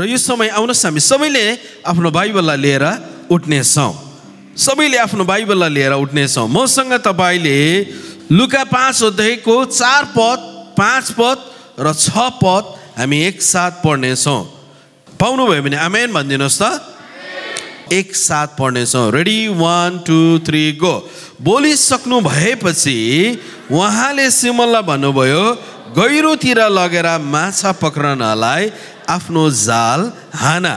र यो समय आउनुहोस् हामी सबैले आफ्नो बाइबललाई लिएर उठ्नेछौँ सबैले आफ्नो बाइबललाई लिएर उठ्नेछौँ मसँग तपाईँले लुका पाँच अध्यायको चार पद पाँच पद र छ पद हामी एकसाथ पढ्नेछौँ पाउनुभयो भने आमेन भनिदिनुहोस् त एकसाथ पढ्नेछौँ ready one two three go बोलिसक्नु भएपछि उहाँले सिमललाई भन्नुभयो गहिरोतिर लगेर माछा पक्रनलाई आफ्नो जाल हाना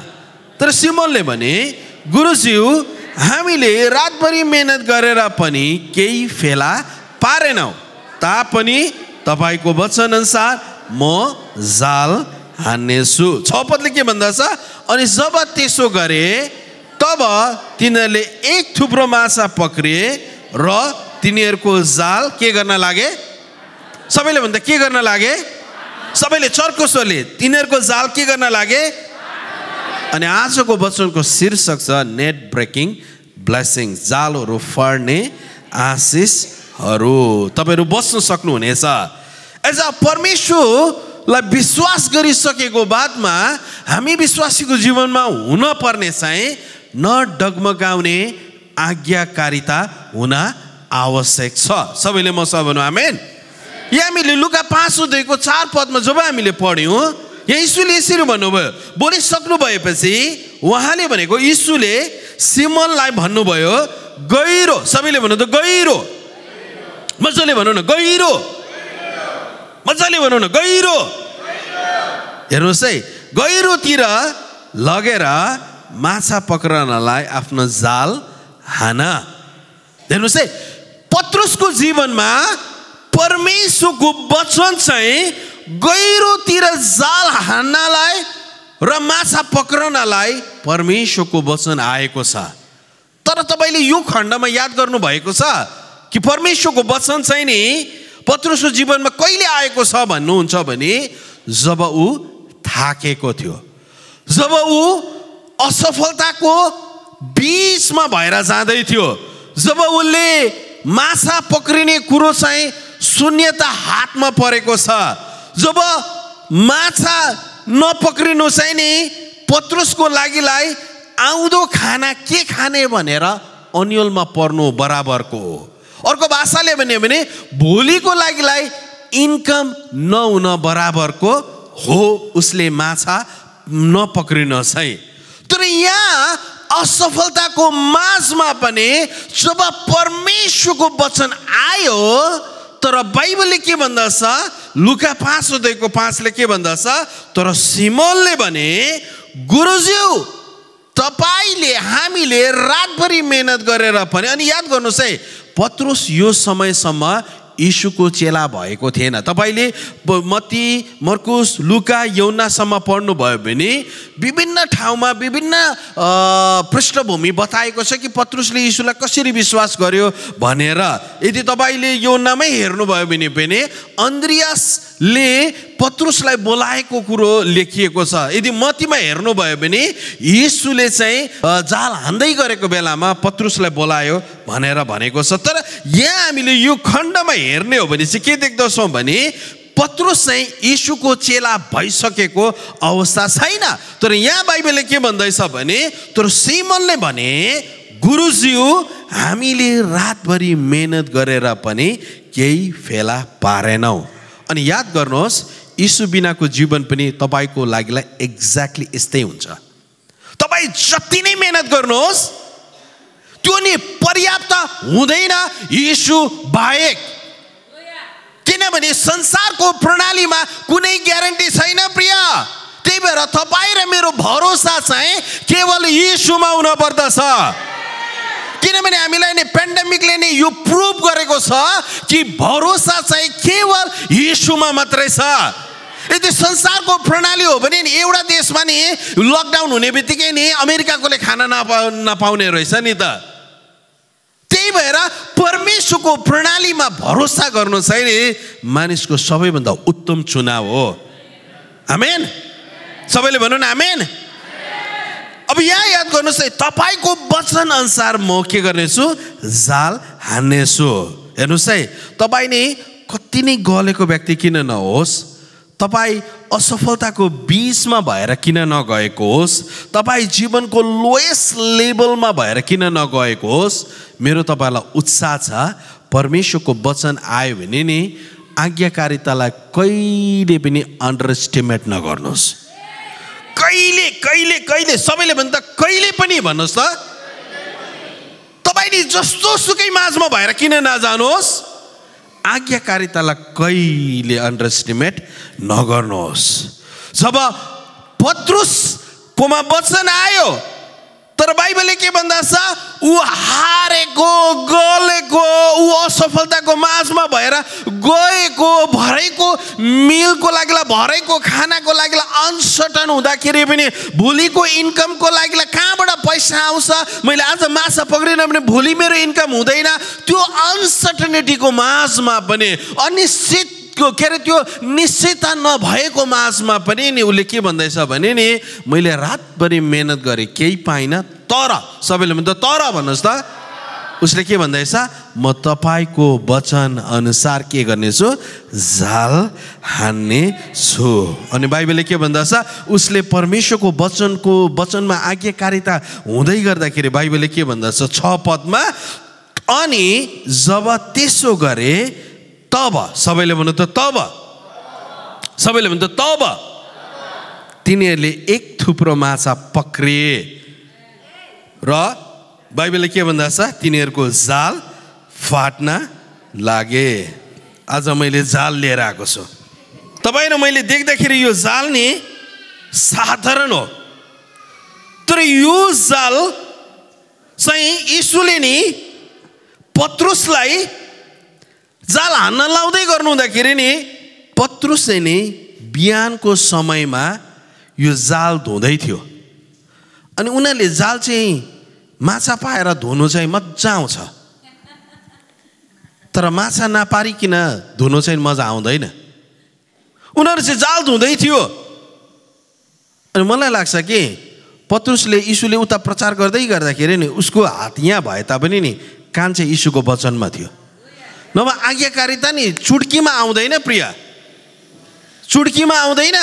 तर सिमलले भने गुरुज्यू हामीले रातभरि मेहनत गरेर पनि केही फेला पारेनौँ तापनि तपाईँको वचनअनुसार म जाल हान्नेछु छ के भन्दछ अनि जब त्यसो गरे तब तिनीहरूले एक थुप्रो माछा पक्रिए र तिनीहरूको जाल के गर्न लागे सबैले भन्दा के गर्न लागे सबैले चर्को स्वरले तिनीहरूको जाल के गर्न लागे अनि आजको वचनको शीर्षक छ नेट ब्रेकिङ ब्लेसिङ जालहरू फर्ने आशिषहरू तपाईँहरू बस्नु सक्नुहुनेछ एज अ परमेश्वरलाई विश्वास गरिसकेको बादमा हामी विश्वासीको जीवनमा हुन पर्ने चाहिँ न डगमगाउने आज्ञाकारिता हुन आवश्यक छ सबैले म सब आमेन यहाँ हामीले लुगा पाँच अध्यायको चार पदमा जब हामीले पढ्यौँ यहाँ यीशुले यसरी भन्नुभयो बोलिसक्नु भएपछि उहाँले भनेको इसुले सिमललाई भन्नुभयो गहिरो सबैले भन्नु त गहिरो मजाले भनौँ न गहिरो मजाले भनौँ न गहिरो हेर्नुहोस् है गहिरोतिर लगेर माछा पक्रनलाई आफ्नो जाल हान हेर्नुहोस् है पत्रुसको जीवनमा परमेश्वरको वचन चाहिँ गहिरोतिर जाल हान्नलाई र माछा पक्रनलाई परमेश्वरको वचन आएको छ तर तपाईँले यो खण्डमा याद गर्नुभएको छ कि परमेश्वरको वचन चाहिँ नि पत्रुसको जीवनमा कहिले आएको छ भन्नुहुन्छ भने जब ऊ थाकेको थियो जब ऊ असफलताको बिचमा भएर जाँदै थियो जब उसले माछा पक्रिने कुरो चाहिँ शून्यता हातमा परेको छ जब माछा नपक्रिनु चाहिँ नि पत्रुसको लागिलाई आउँदो खाना के खाने भनेर अन्यलमा पर्नु बराबरको हो अर्को भाषाले भन्यो भने भोलिको लागिलाई इन्कम नहुन बराबरको हो उसले माछा नपक्रिन चाहिँ तर यहाँ असफलताको माझमा पनि जब परमेश्वरको वचन आयो तर बाइबलले के भन्दछ लुका पाँच सोधेको पाँचले के भन्दछ तर सिमलले भने गुरुज्यू तपाईँले हामीले रातभरि मेहनत गरेर पनि अनि याद गर्नुहोस् है पत्रुस यो समयसम्म यीशुको चेला भएको थिएन तपाईँले मती मर्कुस लुका यौनासम्म पढ्नुभयो भने विभिन्न ठाउँमा विभिन्न पृष्ठभूमि बताएको छ कि पत्रुसले यीशुलाई कसरी विश्वास गर्यो भनेर यदि तपाईँले यौनामै हेर्नुभयो भने पनि अन्द्रियासले पत्रुसलाई बोलाएको कुरो लेखिएको छ यदि मतीमा हेर्नुभयो भने यीशुले चाहिँ जाल हान्दै गरेको बेलामा पत्रुसलाई बोलायो भनेर भनेको छ तर यहाँ हामीले यो खण्डमा हेर्ने हो भने चाहिँ के देख्दछौँ भने पत्रुस चाहिँ यीशुको चेला भइसकेको अवस्था छैन तर यहाँ बाइबलले के भन्दैछ भने तर सिमनले भने गुरुज्यू हामीले रातभरि मेहनत गरेर पनि केही फेला पारेनौँ अनि याद गर्नुहोस् यीशु बिनाको जीवन पनि तपाईँको लागिलाई एक्ज्याक्टली यस्तै हुन्छ तपाईँ जति नै मेहनत गर्नुहोस् त्यो नि पर्याप्त हुँदैन यीशु बाहेक किनभने संसारको प्रणालीमा कुनै ग्यारेन्टी छैन प्रिय त्यही भएर तपाईँ र मेरो भरोसा चाहिँ केवल यीशुमा हुन पर्दछ किनभने हामीलाई नै पेन्डेमिकले नै यो प्रुभ गरेको छ कि भरोसा चाहिँ केवल यीशुमा मात्रै छ यदि संसारको प्रणाली हो भने नि एउटा देशमा नि लकडाउन हुने बित्तिकै नि अमेरिकाकोले खाना नपा नपाउने रहेछ नि त त्यही भएर परमेश्वरको प्रणालीमा भरोसा गर्नु चाहिँ नि मानिसको सबैभन्दा उत्तम चुनाव हो आमेन सबैले भनौँ न आमेन अब यहाँ याद गर्नुहोस् है तपाईँको वचन अनुसार म के गर्नेछु जाल हान्नेछु हेर्नुहोस् है तपाईँ नै कति नै गलेको व्यक्ति किन नहोस् तपाईँ असफलताको बिचमा भएर किन नगएको होस् तपाईँ जीवनको लोएस्ट लेभलमा भएर किन नगएको होस् मेरो तपाईँलाई उत्साह छ परमेश्वरको वचन आयो भने नि आज्ञाकारितालाई कहिले पनि अन्डर एस्टिमेट नगर्नुहोस् कहिले कहिले कहिले सबैले भन्दा कहिले पनि भन्नुहोस् त तपाईँले जस्तो सुकै माझमा भएर किन नजानुहोस् आज्ञाकारितालाई कहिले अन्डरस्टिमेट नगर्नुहोस् जब पत्रुसकोमा वचन आयो तर बाइबलले के भन्दा ऊ हारेको गलेको ऊ असफलताको माझमा भएर गएको भरेको मिलको लागि भरेको खानाको लागि अनसर्टन हुँदाखेरि पनि भोलिको इन्कमको लागि कहाँबाट पैसा आउँछ मैले आज माछा पक्रिनँ भने भोलि मेरो इन्कम हुँदैन त्यो अनसर्टनिटीको माझमा पनि अनिश्चित त्यो के अरे त्यो निश्चितता नभएको माझमा पनि नि उसले के भन्दैछ भने नि मैले रातभरि मेहनत गरेँ केही पाइनँ तर सबैले भन्दा तर भन्नुहोस् त उसले के भन्दैछ म तपाईँको वचन अनुसार के गर्नेछु झाल हान्ने छु अनि बाइबलले के भन्दछ उसले परमेश्वरको वचनको वचनमा आज्ञाकारिता हुँदै गर्दाखेरि बाइबलले के भन्दछ छ पदमा अनि जब त्यसो गरे तब सबैले भन्नु त तब सबैले भन्नु त तब तिनीहरूले एक थुप्रो माछा पक्रिए र बाइबलले के भन्दा छ तिनीहरूको जाल फाट्न लागे आज मैले जाल लिएर आएको छु तपाईँ र मैले देख्दाखेरि यो जाल नि साधारण हो तर यो जाल चाहिँ यीशुले नि पत्रुसलाई जाल हान्न लाउँदै गर्नु हुँदाखेरि नि पत्रुसले नि बिहानको समयमा यो जाल धुँदै थियो अनि उनीहरूले जाल चाहिँ माछा पाएर धुनु चाहिँ मजा आउँछ तर माछा नपारिकन धुनु चाहिँ मजा आउँदैन उनीहरू चाहिँ जाल धुँदै थियो अनि मलाई लाग्छ कि पत्रुसले इसुले उता प्रचार गर्दै गर्दाखेरि नि उसको हात यहाँ भए तापनि नि कान चाहिँ इसुको वचनमा थियो नभए आज्ञाकारिता नि चुड्कीमा आउँदैन प्रिय चुड्कीमा आउँदैन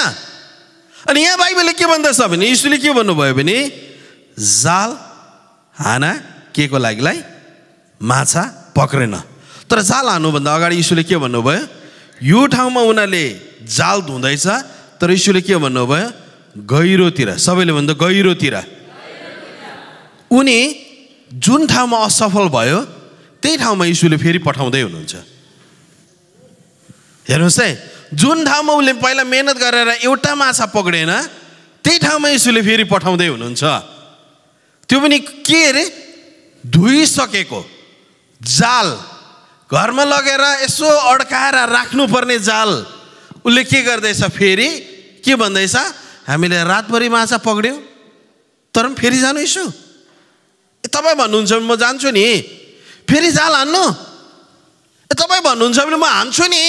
अनि यहाँ बाइबलले के भन्दछ भने यीशुले के भन्नुभयो भने जाल हाना के को लागिलाई माछा पक्रेन तर जाल हान्नुभन्दा अगाडि यीशुले के भन्नुभयो यो ठाउँमा उनीहरूले जाल धुँदैछ तर यीशुले के भन्नुभयो गहिरोतिर सबैले भन्दा गहिरोतिर उनी जुन ठाउँमा असफल भयो त्यही ठाउँमा यिसुले फेरि पठाउँदै हुनुहुन्छ हेर्नुहोस् है जुन ठाउँमा उसले पहिला मेहनत गरेर एउटा माछा पक्रेन त्यही ठाउँमा यिसुले फेरि पठाउँदै हुनुहुन्छ त्यो पनि के अरे धोइसकेको जाल घरमा लगेर यसो अड्काएर राख्नुपर्ने जाल उसले के गर्दैछ फेरि के भन्दैछ हामीले रातभरि माछा पक्र्यौँ तर पनि फेरि जानु यसो तपाईँ भन्नुहुन्छ म जान्छु नि फेरि जाल हान्नु ए तपाईँ भन्नुहुन्छ भने म हान्छु नि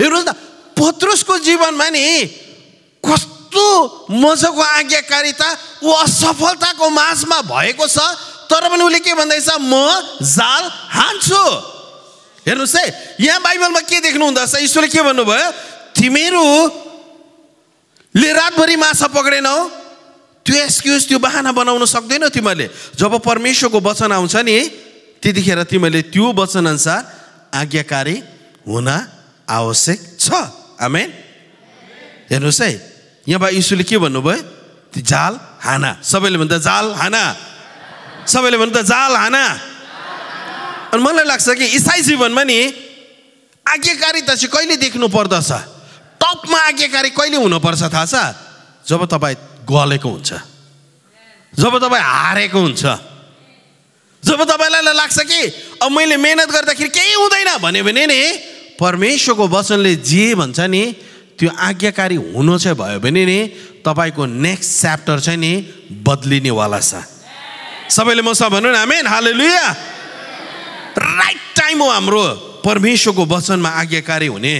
हेर्नुहोस् न पत्रुसको जीवनमा नि कस्तो मजाको आज्ञाकारिता ऊ असफलताको माझमा भएको छ तर पनि उसले के भन्दैछ म जाल हान्छु हेर्नुहोस् है यहाँ बाइबलमा के देख्नु हुँदछ ईश्वरले के भन्नुभयो तिमीहरूले रातभरि माछा पक्रेनौ त्यो एक्सक्युज त्यो बहाना बनाउन सक्दैनौ तिमीहरूले जब परमेश्वरको वचन आउँछ नि त्यतिखेर तिमीहरूले त्यो वचनअनुसार आज्ञाकारी हुन आवश्यक छ आमेन हेर्नुहोस् है यहाँ बा यीशुले के भन्नुभयो जाल हाना सबैले भन्दा जाल हाना सबैले भन्दा जाल हाना अनि मलाई लाग्छ कि इसाई जीवनमा नि आज्ञाकारिता चाहिँ कहिले देख्नु पर्दछ टपमा आज्ञाकारी कहिले हुनुपर्छ थाहा छ जब तपाईँ गलेको हुन्छ जब तपाईँ हारेको हुन्छ जब तपाईँलाई लाग्छ कि अब मैले मेहनत गर्दाखेरि केही हुँदैन भन्यो भने नि परमेश्वरको वचनले जे भन्छ नि त्यो आज्ञाकारी हुनु चाहिँ भयो भने नि तपाईँको नेक्स्ट च्याप्टर चाहिँ नि बद्लिनेवाला छ सबैले मसँग भनौँ न हामी हाले लुया राइट टाइम हो हाम्रो परमेश्वरको वचनमा आज्ञाकारी हुने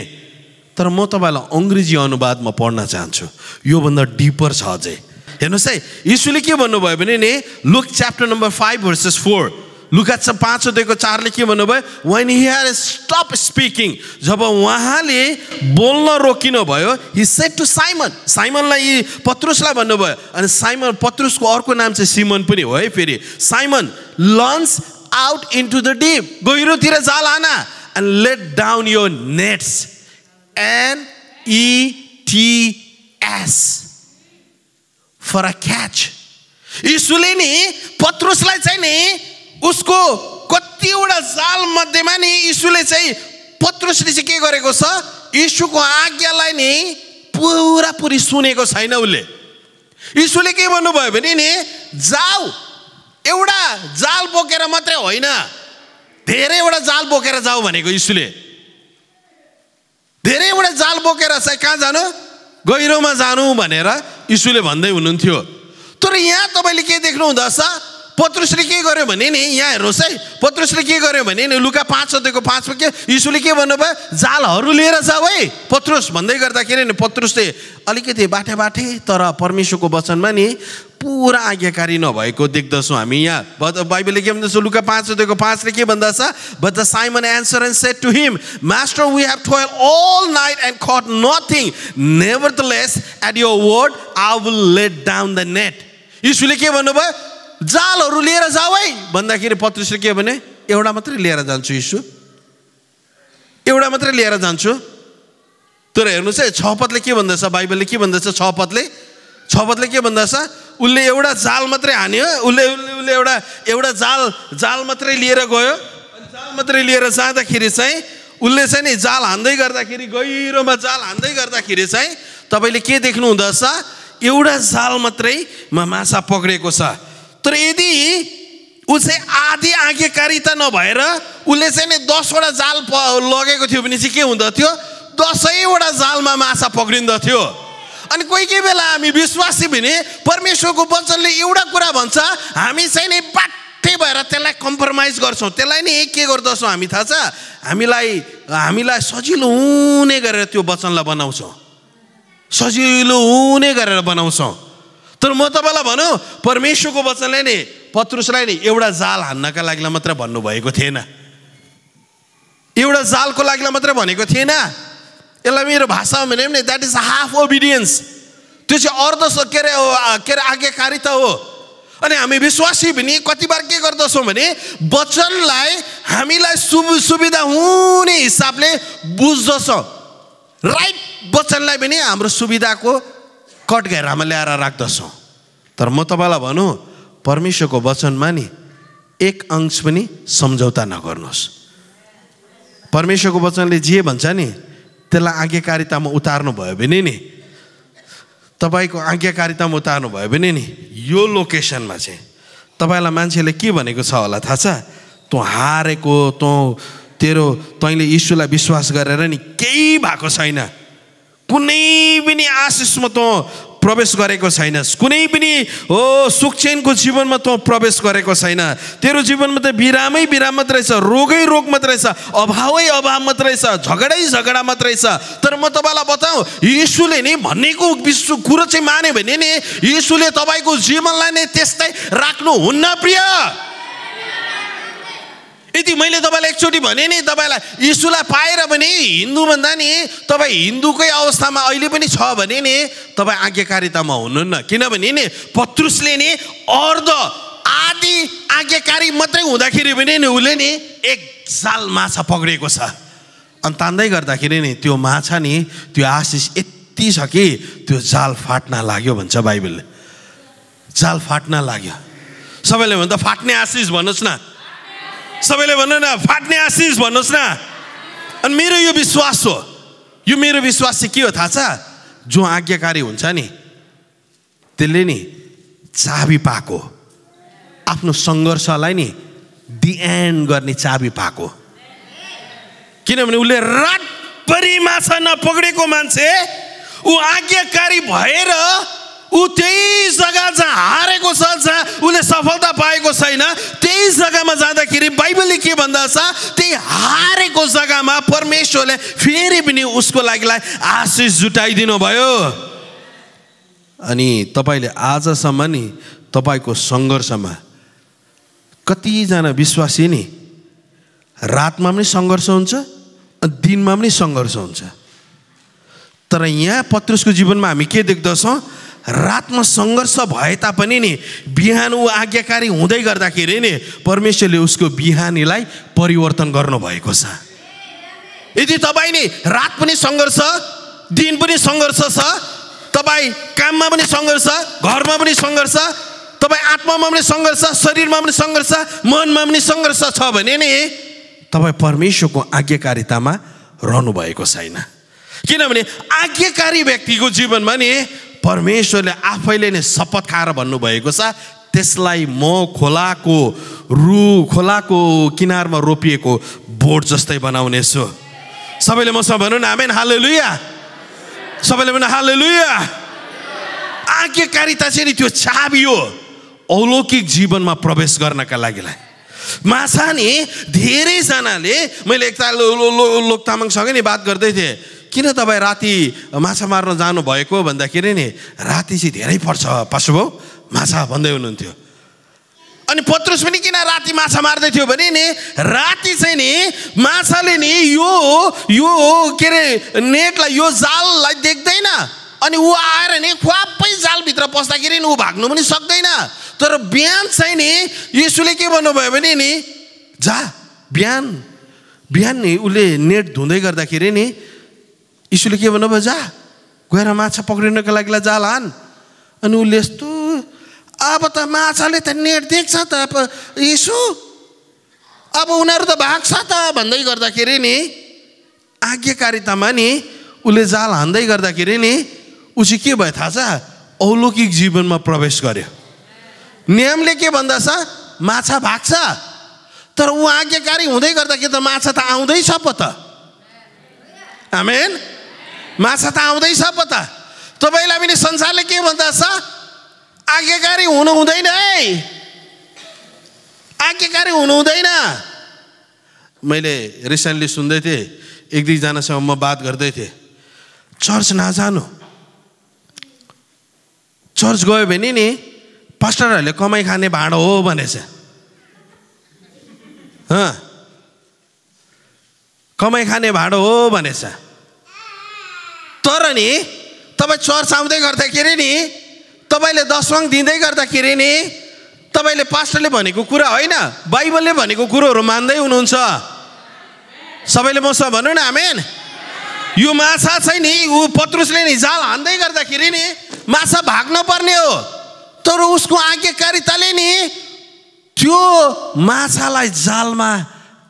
तर म तपाईँलाई अङ्ग्रेजी अनुवादमा पढ्न चाहन्छु योभन्दा डिपर छ अझै हेर्नुहोस् है यीशुले के भन्नुभयो भने नि Luke chapter number five verses four लुकाच पाँच दिएको चारले के भन्नुभयो when he here stop speaking जब उहाँले बोल्न रोकिनु भयो हि सेट टु साइमन साइमनलाई यी पत्रुसलाई भन्नुभयो अनि साइमन पत्रुसको अर्को नाम चाहिँ सिमन पनि हो है फेरि Simon launch out into the deep गहिरोतिर जाल आना and let down your nets एन इटिएस फर अ क्याच इसुले नि पत्रुसलाई चाहिँ नि उसको कतिवटा जाल मध्येमा नि यीशुले चाहिँ पत्रुसले चाहिँ के गरेको छ यीशुको आज्ञालाई नि पुरापुरी सुनेको छैन उसले यीशुले के भन्नुभयो भने नि जाऊ एउटा जाल बोकेर मात्रै होइन धेरैवटा जाल बोकेर जाऊ भनेको यीशुले धेरैवटा जाल बोकेर चाहिँ कहाँ जानु गहिरोमा जानु भनेर यीशुले भन्दै हुनुहुन्थ्यो तर यहाँ तपाईँले के देख्नु रहेछ पत्रुसले के गर्यो भने नि यहाँ हेर्नुहोस् है पत्रुसले के गर्यो भने नि लुका पाँच सत्यको पाँचमा के यीशुले के भन्नुभयो जालहरू लिएर जाऊ है पत्रुस भन्दै गर्दाखेरि नि पत्रुसले अलिकति बाठे बाठे तर परमेश्वरको वचनमा नि पुरा आज्ञाकारी नभएको देख्दछौँ हामी यहाँ बाइबलले के भन्दछ लुका पाँच दिएको पाँचले के भन्दछ but Simon answer and said to him master we have toiled all night and caught nothing nevertheless at your word I will let down the net यीशुले के भन्नुभयो जालहरू लिएर जाऊ है भन्दाखेरि पत्रुसले के भने एउटा मात्रै लिएर जान्छु यीशु एउटा मात्रै लिएर जान्छु तर हेर्नुहोस् है छपतले के भन्दैछ बाइबलले के भन्दैछ छपतले छपतले के भन्दैछ उसले एउटा जाल मात्रै हान्यो उसले उसले उसले एउटा एउटा जाल जाल मात्रै लिएर गयो जाल मात्रै लिएर जाँदाखेरि चाहिँ उसले चाहिँ नि जाल हान्दै गर्दाखेरि गहिरोमा जाल हान्दै गर्दाखेरि चाहिँ तपाईँले के देख्नु रहेछ एउटा जाल मात्रैमा माछा पक्रिएको छ तर यदि ऊ चाहिँ आधी आज्ञाकारिता नभएर उसले चाहिँ नि दसवटा जाल प लगेको थियो भने चाहिँ के हुँदथ्यो दसैँवटा जालमा माछा पक्रिँदथ्यो अनि कोही कोही बेला हामी विश्वासी भने परमेश्वरको वचनले एउटा कुरा भन्छ हामी चाहिँ नि बाठे भएर त्यसलाई कम्प्रोमाइज गर्छौँ त्यसलाई नै के गर्दछौँ हामी थाहा छ हामीलाई हामीलाई सजिलो हुने गरेर त्यो वचनलाई बनाउँछौँ सजिलो हुने गरेर बनाउँछौँ तर म तपाईँलाई भनौँ परमेश्वरको वचनलाई नि पत्रुसलाई नि एउटा जाल हान्नका लागि मात्र भन्नुभएको थिएन एउटा जालको लागि मात्रै भनेको थिएन यसलाई मेरो भाषामा भने पनि द्याट इज हाफ ओबिडियन्स त्यो चाहिँ अर्ध के अरे के अरे आज्ञाकारिता हो अनि हामी विश्वासी भने कति बार के गर्दछौँ भने वचनलाई हामीलाई सु सुविधा हुने हिसाबले बुझ्दछौँ राइट वचनलाई पनि हाम्रो सुविधाको कट घेरामा ल्याएर राख्दछौँ तर म तपाईँलाई भनौँ परमेश्वरको वचनमा नि एक अंश पनि सम्झौता नगर्नुहोस् परमेश्वरको वचनले जे भन्छ नि त्यसलाई आज्ञाकारितामा उतार्नु भयो भने नि तपाईँको आज्ञाकारितामा उतार्नु भयो भने नि यो लोकेसनमा चाहिँ तपाईँलाई मान्छेले के भनेको छ होला थाहा छ तँ हारेको तँ तेरो तैँले यीशुलाई विश्वास गरेर नि केही भएको छैन कुनै पनि आशिषमा तँ प्रवेश गरेको छैनस् कुनै पनि हो सुखचेनको जीवनमा तँ प्रवेश गरेको छैन तेरो जीवनमा त बिरामै बिराम मात्रै छ रोगै रोग मात्रै छ अभावै अभाव मात्रै छ झगडै झगडा मात्रै छ तर म तपाईँलाई बताउँ यीशुले नि भनेको विश्व कुरो चाहिँ माने भने नि यीशुले तपाईँको जीवनलाई नै त्यस्तै राख्नुहुन्न प्रिय यदि मैले तपाईँलाई एकचोटि भने नि तपाईँलाई यिसुलाई पाएर पनि हिन्दू भन्दा नि तपाईँ हिन्दूकै अवस्थामा अहिले पनि छ भने नि तपाईँ आज्ञाकारितामा हुनुहुन्न किनभने नि पत्रुसले नि अर्ध आदि आज्ञाकारी मात्रै हुँदाखेरि पनि नि उसले नि एक साल माछा पक्रिएको छ अनि तान्दै गर्दाखेरि नि त्यो माछा नि त्यो आशिष यति छ कि त्यो जाल फाट्न लाग्यो भन्छ बाइबलले जाल फाट्न लाग्यो सबैले भन्दा फाट्ने आशिष भन्नुहोस् न सबैले भन्नु न फाट्ने आशिष भन्नुहोस् न अनि मेरो यो विश्वास हो यो मेरो विश्वास चाहिँ के हो थाहा छ जो आज्ञाकारी हुन्छ नि त्यसले नि चाबी पाएको आफ्नो सङ्घर्षलाई नि दि एन्ड गर्ने चाबी पाएको किनभने उसले रातभरि माछा नपक्रेको मान्छे ऊ आज्ञाकारी भएर ऊ त्यही जग्गा जहाँ हारेको छ जहाँ उसले सफलता पाएको छैन त्यही जग्गामा जाँदाखेरि बाइबलले के भन्दछ त्यही हारेको जग्गामा परमेश्वरले फेरि पनि उसको लागिलाई आशिष जुटाइदिनु भयो अनि तपाईँले आजसम्म नि तपाईँको सङ्घर्षमा कतिजना विश्वासी नि रातमा पनि सङ्घर्ष हुन्छ दिनमा पनि सङ्घर्ष हुन्छ तर यहाँ पत्रुसको जीवनमा हामी के देख्दछौँ रातमा सङ्घर्ष भए तापनि नि बिहान ऊ आज्ञाकारी हुँदै गर्दाखेरि नि परमेश्वरले उसको बिहानीलाई परिवर्तन गर्नुभएको छ यदि तपाईँ नि रात पनि सङ्घर्ष दिन पनि सङ्घर्ष छ तपाईँ काममा पनि सङ्घर्ष घरमा पनि सङ्घर्ष तपाईँ आत्मामा पनि सङ्घर्ष शरीरमा पनि सङ्घर्ष मनमा पनि सङ्घर्ष छ भने नि तपाईँ परमेश्वरको आज्ञाकारितामा रहनु भएको छैन किनभने आज्ञाकारी व्यक्तिको जीवनमा नि परमेश्वरले आफैले नै शपथ खाएर भन्नुभएको छ त्यसलाई म खोलाको रु खोलाको किनारमा रोपिएको बोट जस्तै बनाउनेछु सबैले मसँग भनौँ न आमेन हाले लुया सबैले भन हाले लुया आज्ञाकारिता चाहिँ नि त्यो चाबी हो अलौकिक जीवनमा प्रवेश गर्नका लागिलाई माछा नि धेरैजनाले मैले एकताल लोक तामाङसँगै नि बात गर्दै थिएँ किन तपाईँ राति माछा मार्न जानुभएको भन्दाखेरि नि राति चाहिँ धेरै पर्छ पासुभाउ माछा भन्दै हुनुहुन्थ्यो अनि पत्रुस पनि किन राति माछा मार्दै थियो भने नि राति चाहिँ नि माछाले नि यो यो के अरे नेटलाई यो जाललाई देख्दैन अनि ऊ आएर नि ख्वापै जालभित्र पस्दाखेरि नि ऊ भाग्नु पनि सक्दैन तर बिहान चाहिँ नि यसुले के भन्नुभयो भने नि जा बिहान बिहान नि उसले नेट धुँदै गर्दाखेरि नि यीशुले के भन्नुभयो जा गएर माछा पक्रिनको लागि जाल हान अनि उसले यस्तो अब त माछाले त नेट देख्छ त अब अब उनीहरू त भाग्छ त भन्दै गर्दाखेरि नि आज्ञाकारितामा नि उसले जाल हान्दै गर्दाखेरि नि ऊ चाहिँ के भयो थाहा छ औलौकिक जीवनमा प्रवेश गर्यो नियमले के भन्दछ माछा भाग्छ तर ऊ आज्ञाकारी हुँदै गर्दाखेरि त माछा त आउँदैछ पो त आमेन माछा त आउँदैछ पो त तपाईँलाई पनि संसारले के भन्दा छ आज्ञाकारी हुनु हुँदैन है आज्ञाकारी हुनु हुँदैन मैले रिसेन्टली सुन्दै थिएँ एक दुईजनासँग म बात गर्दै थिएँ चर्च नजानु चर्च गयो भने नि पास्टरहरूले कमाइ खाने भाँडो हो भनेछ कमाइ खाने भाँडो हो भनेछ तर नि तपाईँ चर्च आउँदै गर्दाखेरि नि तपाईँले दसवाङ दिँदै गर्दाखेरि नि तपाईँले पास्टरले भनेको कुरा होइन बाइबलले भनेको कुरोहरू मान्दै हुनुहुन्छ सबैले मसँग भन्नु न आमेन यो माछा चाहिँ नि ऊ पत्रुसले नि जाल हान्दै गर्दाखेरि नि माछा भाग्न पर्ने हो तर उसको आज्ञाकारिताले नि त्यो माछालाई जालमा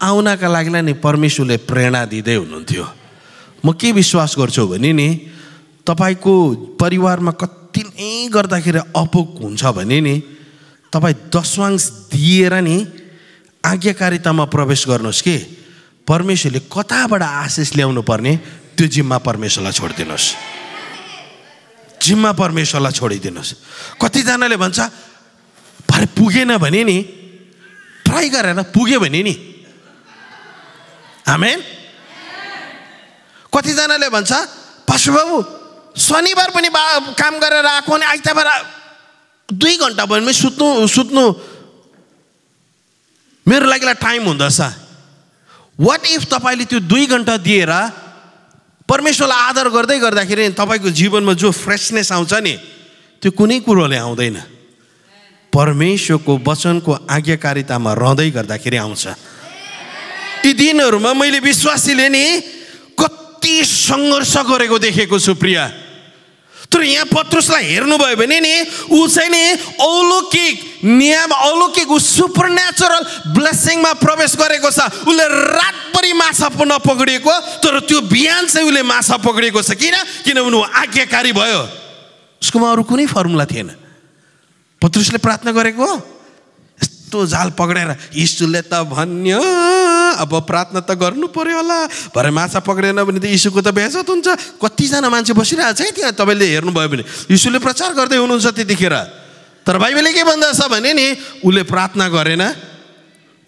आउनका लागि नै परमेश्वरले प्रेरणा दिँदै हुनुहुन्थ्यो म के विश्वास गर्छु भने नि तपाईँको परिवारमा कति नै गर्दाखेरि अपुग हुन्छ भने नि तपाईँ दशवांश दिएर नि आज्ञाकारितामा प्रवेश गर्नुहोस् कि परमेश्वरले कताबाट आशिष ल्याउनु पर्ने त्यो जिम्मा परमेश्वरलाई छोडिदिनुहोस् जिम्मा परमेश्वरलाई छोडिदिनुहोस् कतिजनाले भन्छ भरे पुगेन भने नि ट्राई गरेर पुग्यो भने नि हामी कतिजनाले भन्छ बाबु शनिबार पनि बा काम गरेर आएको अनि आइतबार दुई घन्टा भयो भने सुत्नु सुत्नु मेरो लागि टाइम हुँदछ वाट इफ तपाईँले त्यो दुई घन्टा दिएर परमेश्वरलाई आदर गर्दै गर्दाखेरि तपाईँको जीवनमा जो फ्रेसनेस आउँछ नि त्यो कुनै कुरोले आउँदैन परमेश्वरको वचनको आज्ञाकारितामा रहँदै गर्दाखेरि आउँछ ती दिनहरूमा मैले विश्वासीले नि कति सङ्घर्ष गरेको देखेको छु प्रिया तर यहाँ पत्रुसलाई हेर्नुभयो भने नि ऊ चाहिँ नि अलौकिक नियम अलौकिक ऊ सुपर नेचुरल ब्लेसिङमा प्रवेश गरेको छ उसले रातभरि माछा नपक्रिएको तर त्यो बिहान चाहिँ उसले माछा पक्रिएको छ किन किनभने ऊ आज्ञाकारी भयो उसकोमा अरू कुनै फर्मुला थिएन पत्रुसले प्रार्थना गरेको हो यस्तो जाल पक्रेर यीशुले त भन्यो अब प्रार्थना त गर्नु पऱ्यो होला भरे माछा पक्रेन भने त यीशुको त बेसत हुन्छ कतिजना मान्छे बसिरहेको छ है त्यहाँ तपाईँले हेर्नुभयो भने यीशुले प्रचार गर्दै हुनुहुन्छ त्यतिखेर तर बाइबलले के भन्दछ भने नि उसले प्रार्थना गरेन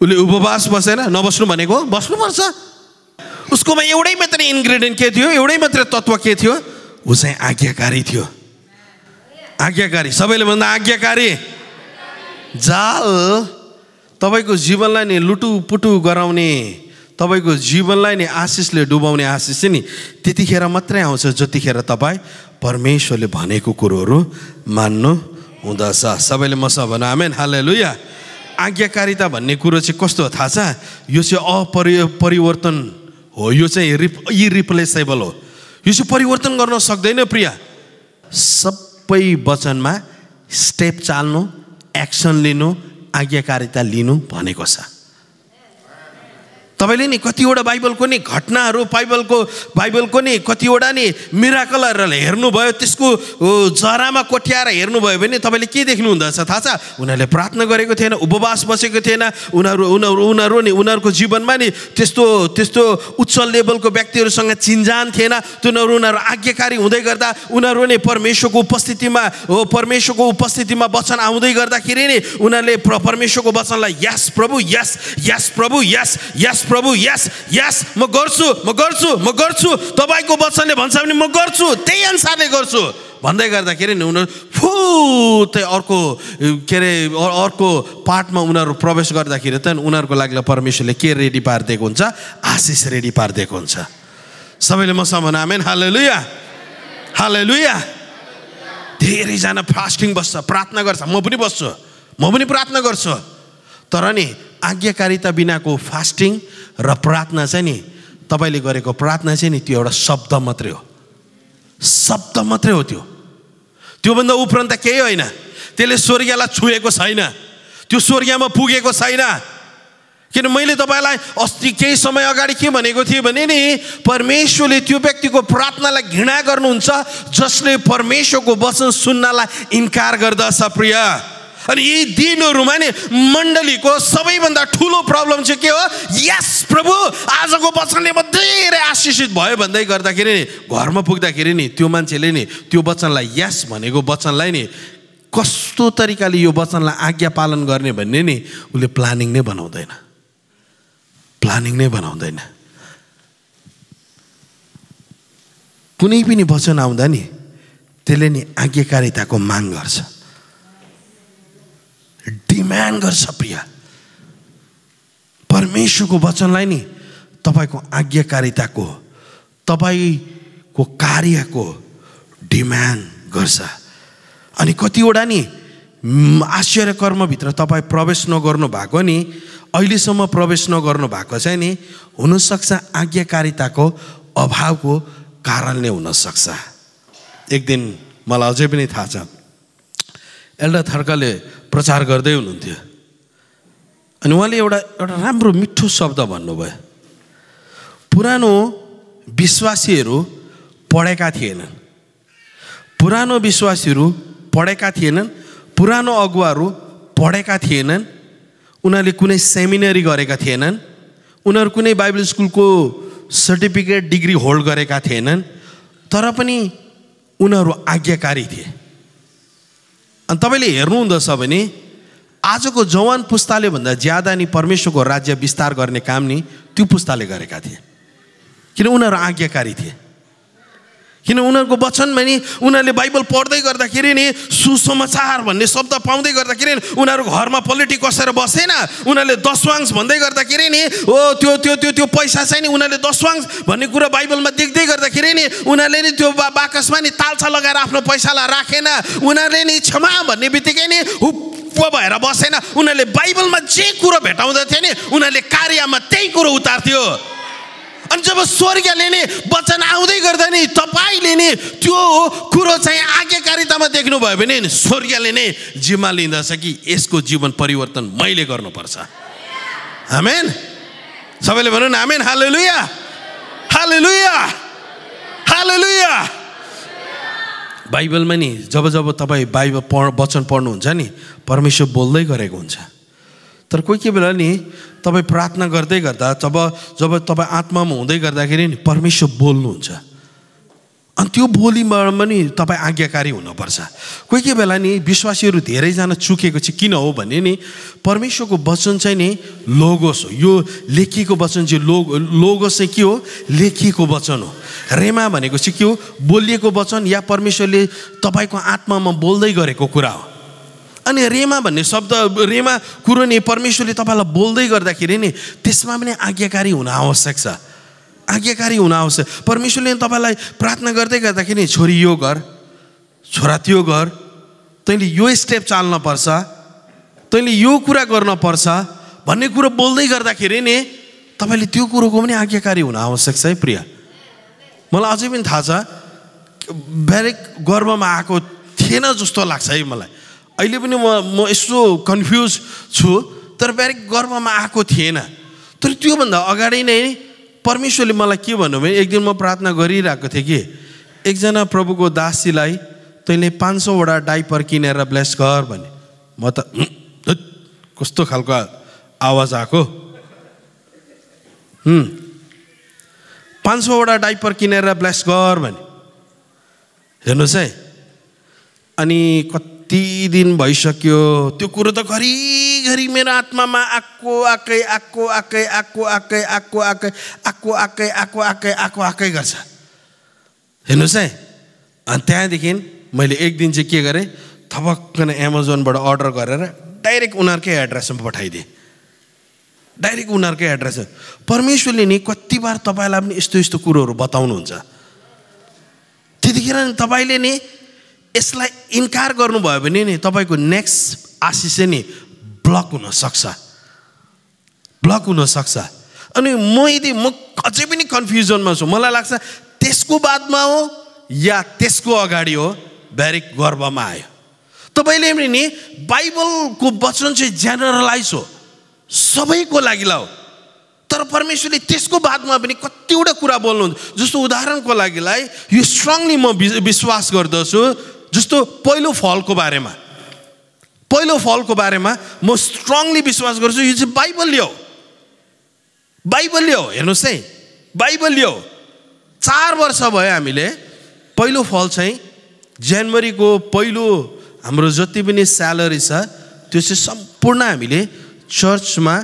उसले उपवास बसेन नबस्नु भनेको बस्नुपर्छ उसकोमा एउटै मात्रै इन्ग्रेडियन्ट के थियो एउटै मात्रै तत्त्व के थियो ऊ चाहिँ आज्ञाकारी थियो आज्ञाकारी सबैले भन्दा आज्ञाकारी जाल तपाईँको जीवनलाई नै लुटुपुटु गराउने तपाईँको जीवनलाई नि आशिषले डुबाउने आशिष चाहिँ नि त्यतिखेर मात्रै आउँछ जतिखेर तपाईँ परमेश्वरले भनेको कुरोहरू मान्नु हुँदछ सबैले मसँग भन आमेन हाले लुया आज्ञाकारिता भन्ने कुरो चाहिँ कस्तो थाहा छ यो चाहिँ अपरि परिवर्तन हो यो चाहिँ रिप इरिप्लेसेबल हो यो चाहिँ परिवर्तन गर्न सक्दैन प्रिया सबै वचनमा स्टेप चाल्नु एक्सन लिनु आज्ञाकारिता लिनु भनेको छ तपाईँले नि कतिवटा बाइबलको नि घटनाहरू बाइबलको बाइबलको नि कतिवटा नि मिराकलहरूलाई हेर्नुभयो त्यसको जरामा कोठ्याएर हेर्नुभयो भने तपाईँले के देख्नुहुँदछ थाहा छ उनीहरूले प्रार्थना गरेको थिएन उपवास बसेको थिएन उनीहरू उनीहरू उनीहरू नि उनीहरूको जीवनमा नि त्यस्तो त्यस्तो उच्च लेभलको व्यक्तिहरूसँग चिन्जान थिएन तिनीहरू उनीहरू आज्ञाकारी हुँदै गर्दा उनीहरू नि परमेश्वरको उपस्थितिमा हो परमेश्वरको उपस्थितिमा वचन आउँदै गर्दाखेरि नि उनीहरूले परमेश्वरको वचनलाई यस प्रभु यस यस प्रभु यस यस प्रभु यस यस म गर्छु म गर्छु म गर्छु तपाईँको वचनले भन्छ भने म गर्छु त्यही अनुसारले गर्छु भन्दै गर्दाखेरि नि उनीहरू फुतै अर्को के अरे अर्को पार्टमा उनीहरू प्रवेश गर्दाखेरि त उनीहरूको लागि परमेश्वरले के रेडी पारिदिएको हुन्छ आशिष रेडी पारिदिएको हुन्छ सबैले मसँग भन आमेन हालै लुया हालै लुया धेरैजना फास्टिङ बस्छ प्रार्थना गर्छ म पनि बस्छु म पनि प्रार्थना गर्छु तर नि आज्ञाकारिता बिनाको फास्टिङ र प्रार्थना चाहिँ नि तपाईँले गरेको प्रार्थना चाहिँ नि त्यो एउटा शब्द मात्रै हो शब्द मात्रै हो त्यो त्योभन्दा उपरान्त केही होइन त्यसले स्वर्गीयलाई छुएको छैन त्यो स्वर्गीयमा पुगेको छैन किन मैले तपाईँलाई अस्ति केही समय अगाडि के भनेको थिएँ भने नि परमेश्वरले त्यो व्यक्तिको प्रार्थनालाई घृणा गर्नुहुन्छ जसले परमेश्वरको वचन सुन्नलाई इन्कार गर्दछ प्रिय अनि यी दिनहरूमा नि मण्डलीको सबैभन्दा ठुलो प्रब्लम चाहिँ के हो यस प्रभु आजको वचनले म धेरै आशिषित भयो भन्दै गर्दाखेरि नि घरमा पुग्दाखेरि नि त्यो मान्छेले नि त्यो वचनलाई यस भनेको वचनलाई नि कस्तो तरिकाले यो वचनलाई आज्ञा पालन गर्ने भन्ने नि उसले प्लानिङ नै बनाउँदैन प्लानिङ नै बनाउँदैन कुनै पनि वचन आउँदा नि त्यसले नि आज्ञाकारिताको माग गर्छ डिमान्ड गर्छ प्रिया परमेश्वरको वचनलाई नि तपाईँको आज्ञाकारिताको तपाईँको कार्यको डिमान्ड गर्छ अनि कतिवटा नि आश्चर्यकर्मभित्र तपाईँ प्रवेश नगर्नु भएको नि अहिलेसम्म प्रवेश नगर्नु भएको चाहिँ नि हुनसक्छ आज्ञाकारिताको अभावको कारणले हुनसक्छ एक दिन मलाई अझै पनि थाहा छ एल्डर थर्काले प्रचार गर्दै हुनुहुन्थ्यो अनि उहाँले एउटा एउटा राम्रो मिठो शब्द भन्नुभयो पुरानो विश्वासीहरू पढेका थिएनन् पुरानो विश्वासीहरू पढेका थिएनन् पुरानो अगुवाहरू पढेका थिएनन् उनीहरूले कुनै सेमिनरी गरेका थिएनन् उनीहरू कुनै बाइबल स्कुलको सर्टिफिकेट डिग्री होल्ड गरेका थिएनन् तर पनि उनीहरू आज्ञाकारी थिए अनि तपाईँले हेर्नुहुँदछ भने आजको जवान पुस्ताले भन्दा ज्यादा नि परमेश्वरको राज्य विस्तार गर्ने काम नि त्यो पुस्ताले गरेका थिए किन उनीहरू आज्ञाकारी थिए किन उनीहरूको वचनमा नि उनीहरूले बाइबल पढ्दै गर्दाखेरि नि सुसमाचार भन्ने शब्द पाउँदै गर्दाखेरि उनीहरू घरमा पोलिटी कसेर बसेन उनीहरूले दसवांश भन्दै गर्दाखेरि नि हो त्यो त्यो त्यो त्यो पैसा चाहिँ नि उनीहरूले दसवांश भन्ने कुरो बाइबलमा देख्दै गर्दाखेरि नि उनीहरूले नि त्यो बाकसमा नि तालसा लगाएर आफ्नो पैसालाई राखेन उनीहरूले नि क्षमा भन्ने बित्तिकै नि हुप्प भएर बसेन उनीहरूले बाइबलमा जे कुरो भेटाउँदथ्यो नि उनीहरूले कार्यमा त्यही कुरो उतार्थ्यो अनि जब स्वर्गले नै वचन आउँदै गर्दा नि तपाईँले नि त्यो कुरो चाहिँ आज्ञाकारितामा देख्नुभयो भने नि स्वर्गले नै जिम्मा लिँदछ कि यसको जीवन परिवर्तन मैले गर्नुपर्छ हामेन सबैले भनौँ न हामेन हाले लुया हाले लुया हाले लुया बाइबलमा नि जब जब तपाईँ बाइबल पढ वचन पढ्नुहुन्छ नि परमेश्वर बोल्दै गरेको हुन्छ तर कोही कोही बेला नि तपाईँ प्रार्थना गर्दै गर्दा जब जब तपाईँ आत्मामा हुँदै गर्दाखेरि नि परमेश्वर बोल्नुहुन्छ अनि त्यो बोलीमा पनि तपाईँ आज्ञाकारी हुनुपर्छ कोही कोही बेला नि विश्वासीहरू धेरैजना चुकेको चाहिँ किन हो भने नि परमेश्वरको वचन चाहिँ नि लोगोस हो यो लेखिएको वचन चाहिँ लोग लोगोस चाहिँ के हो लेखिएको वचन हो रेमा भनेको चाहिँ के हो बोलिएको वचन या परमेश्वरले तपाईँको आत्मामा बोल्दै गरेको कुरा हो अनि रेमा भन्ने शब्द रेमा कुरो नि परमेश्वरले तपाईँलाई बोल्दै गर्दाखेरि नि त्यसमा पनि आज्ञाकारी हुन आवश्यक छ आज्ञाकारी हुन आवश्यक परमेश्वरले तपाईँलाई प्रार्थना गर्दै गर्दाखेरि छोरी यो घर छोरा त्यो गर तैँले यो स्टेप पर्छ तैँले यो कुरा पर्छ भन्ने कुरो बोल्दै गर्दाखेरि नि तपाईँले त्यो कुरोको पनि आज्ञाकारी हुन आवश्यक छ है प्रिय मलाई अझै पनि थाहा छ ब्यारेक गर्वमा आएको थिएन जस्तो लाग्छ है मलाई अहिले पनि म म यसो कन्फ्युज छु तर प्यारे गर्वमा आएको थिएन तर त्योभन्दा अगाडि नै परमेश्वरले मलाई के भन्नु भने एक दिन म प्रार्थना गरिरहेको थिएँ कि एकजना प्रभुको दासीलाई तैँले पाँच सौवटा डाइपर किनेर ब्लेस गर भने म त कस्तो खालको आवाज आएको पाँच सौवटा डाइपर किनेर ब्लेस गर भने हेर्नुहोस् है अनि कति कति दिन भइसक्यो त्यो कुरो त घरिघरि मेरो आत्मामा आएको आकै आएको आकै आएको आकै आएको आकै आएको आकै आएको आकै आएको आकै गर्छ हेर्नुहोस् है अनि त्यहाँदेखि मैले एक दिन चाहिँ के गरेँ थपक्कन एमाजोनबाट अर्डर गरेर डाइरेक्ट उनीहरूकै एड्रेसमा पठाइदिएँ डाइरेक्ट उनीहरूकै एड्रेस परमेश्वरले नि कति बार तपाईँलाई पनि यस्तो यस्तो कुरोहरू बताउनुहुन्छ त्यतिखेर तपाईँले नि यसलाई इन्कार गर्नुभयो भने नि तपाईँको नेक्स्ट आशिष नि ब्लक हुनसक्छ ब्लक हुनसक्छ अनि म यदि म अझै पनि कन्फ्युजनमा छु मलाई लाग्छ त्यसको बादमा हो या त्यसको अगाडि हो ब्यारिक गर्वमा आयो तपाईँले पनि नि बाइबलको वचन चाहिँ जेनरलाइज हो सबैको लागि लाओ तर परमेश्वरले त्यसको बादमा पनि कतिवटा कुरा बोल्नुहुन्छ जस्तो उदाहरणको लागिलाई यो स्ट्रङली म विश्वास गर्दछु जस्तो पहिलो फलको बारेमा पहिलो फलको बारेमा म स्ट्रङली विश्वास गर्छु यो चाहिँ बाइबल ल्याउ बाइबल लियो हेर्नुहोस् है बाइबल ल्याउ चार वर्ष भयो हामीले पहिलो फल चाहिँ जनवरीको पहिलो हाम्रो जति पनि स्यालेरी छ त्यो चाहिँ सम्पूर्ण हामीले चर्चमा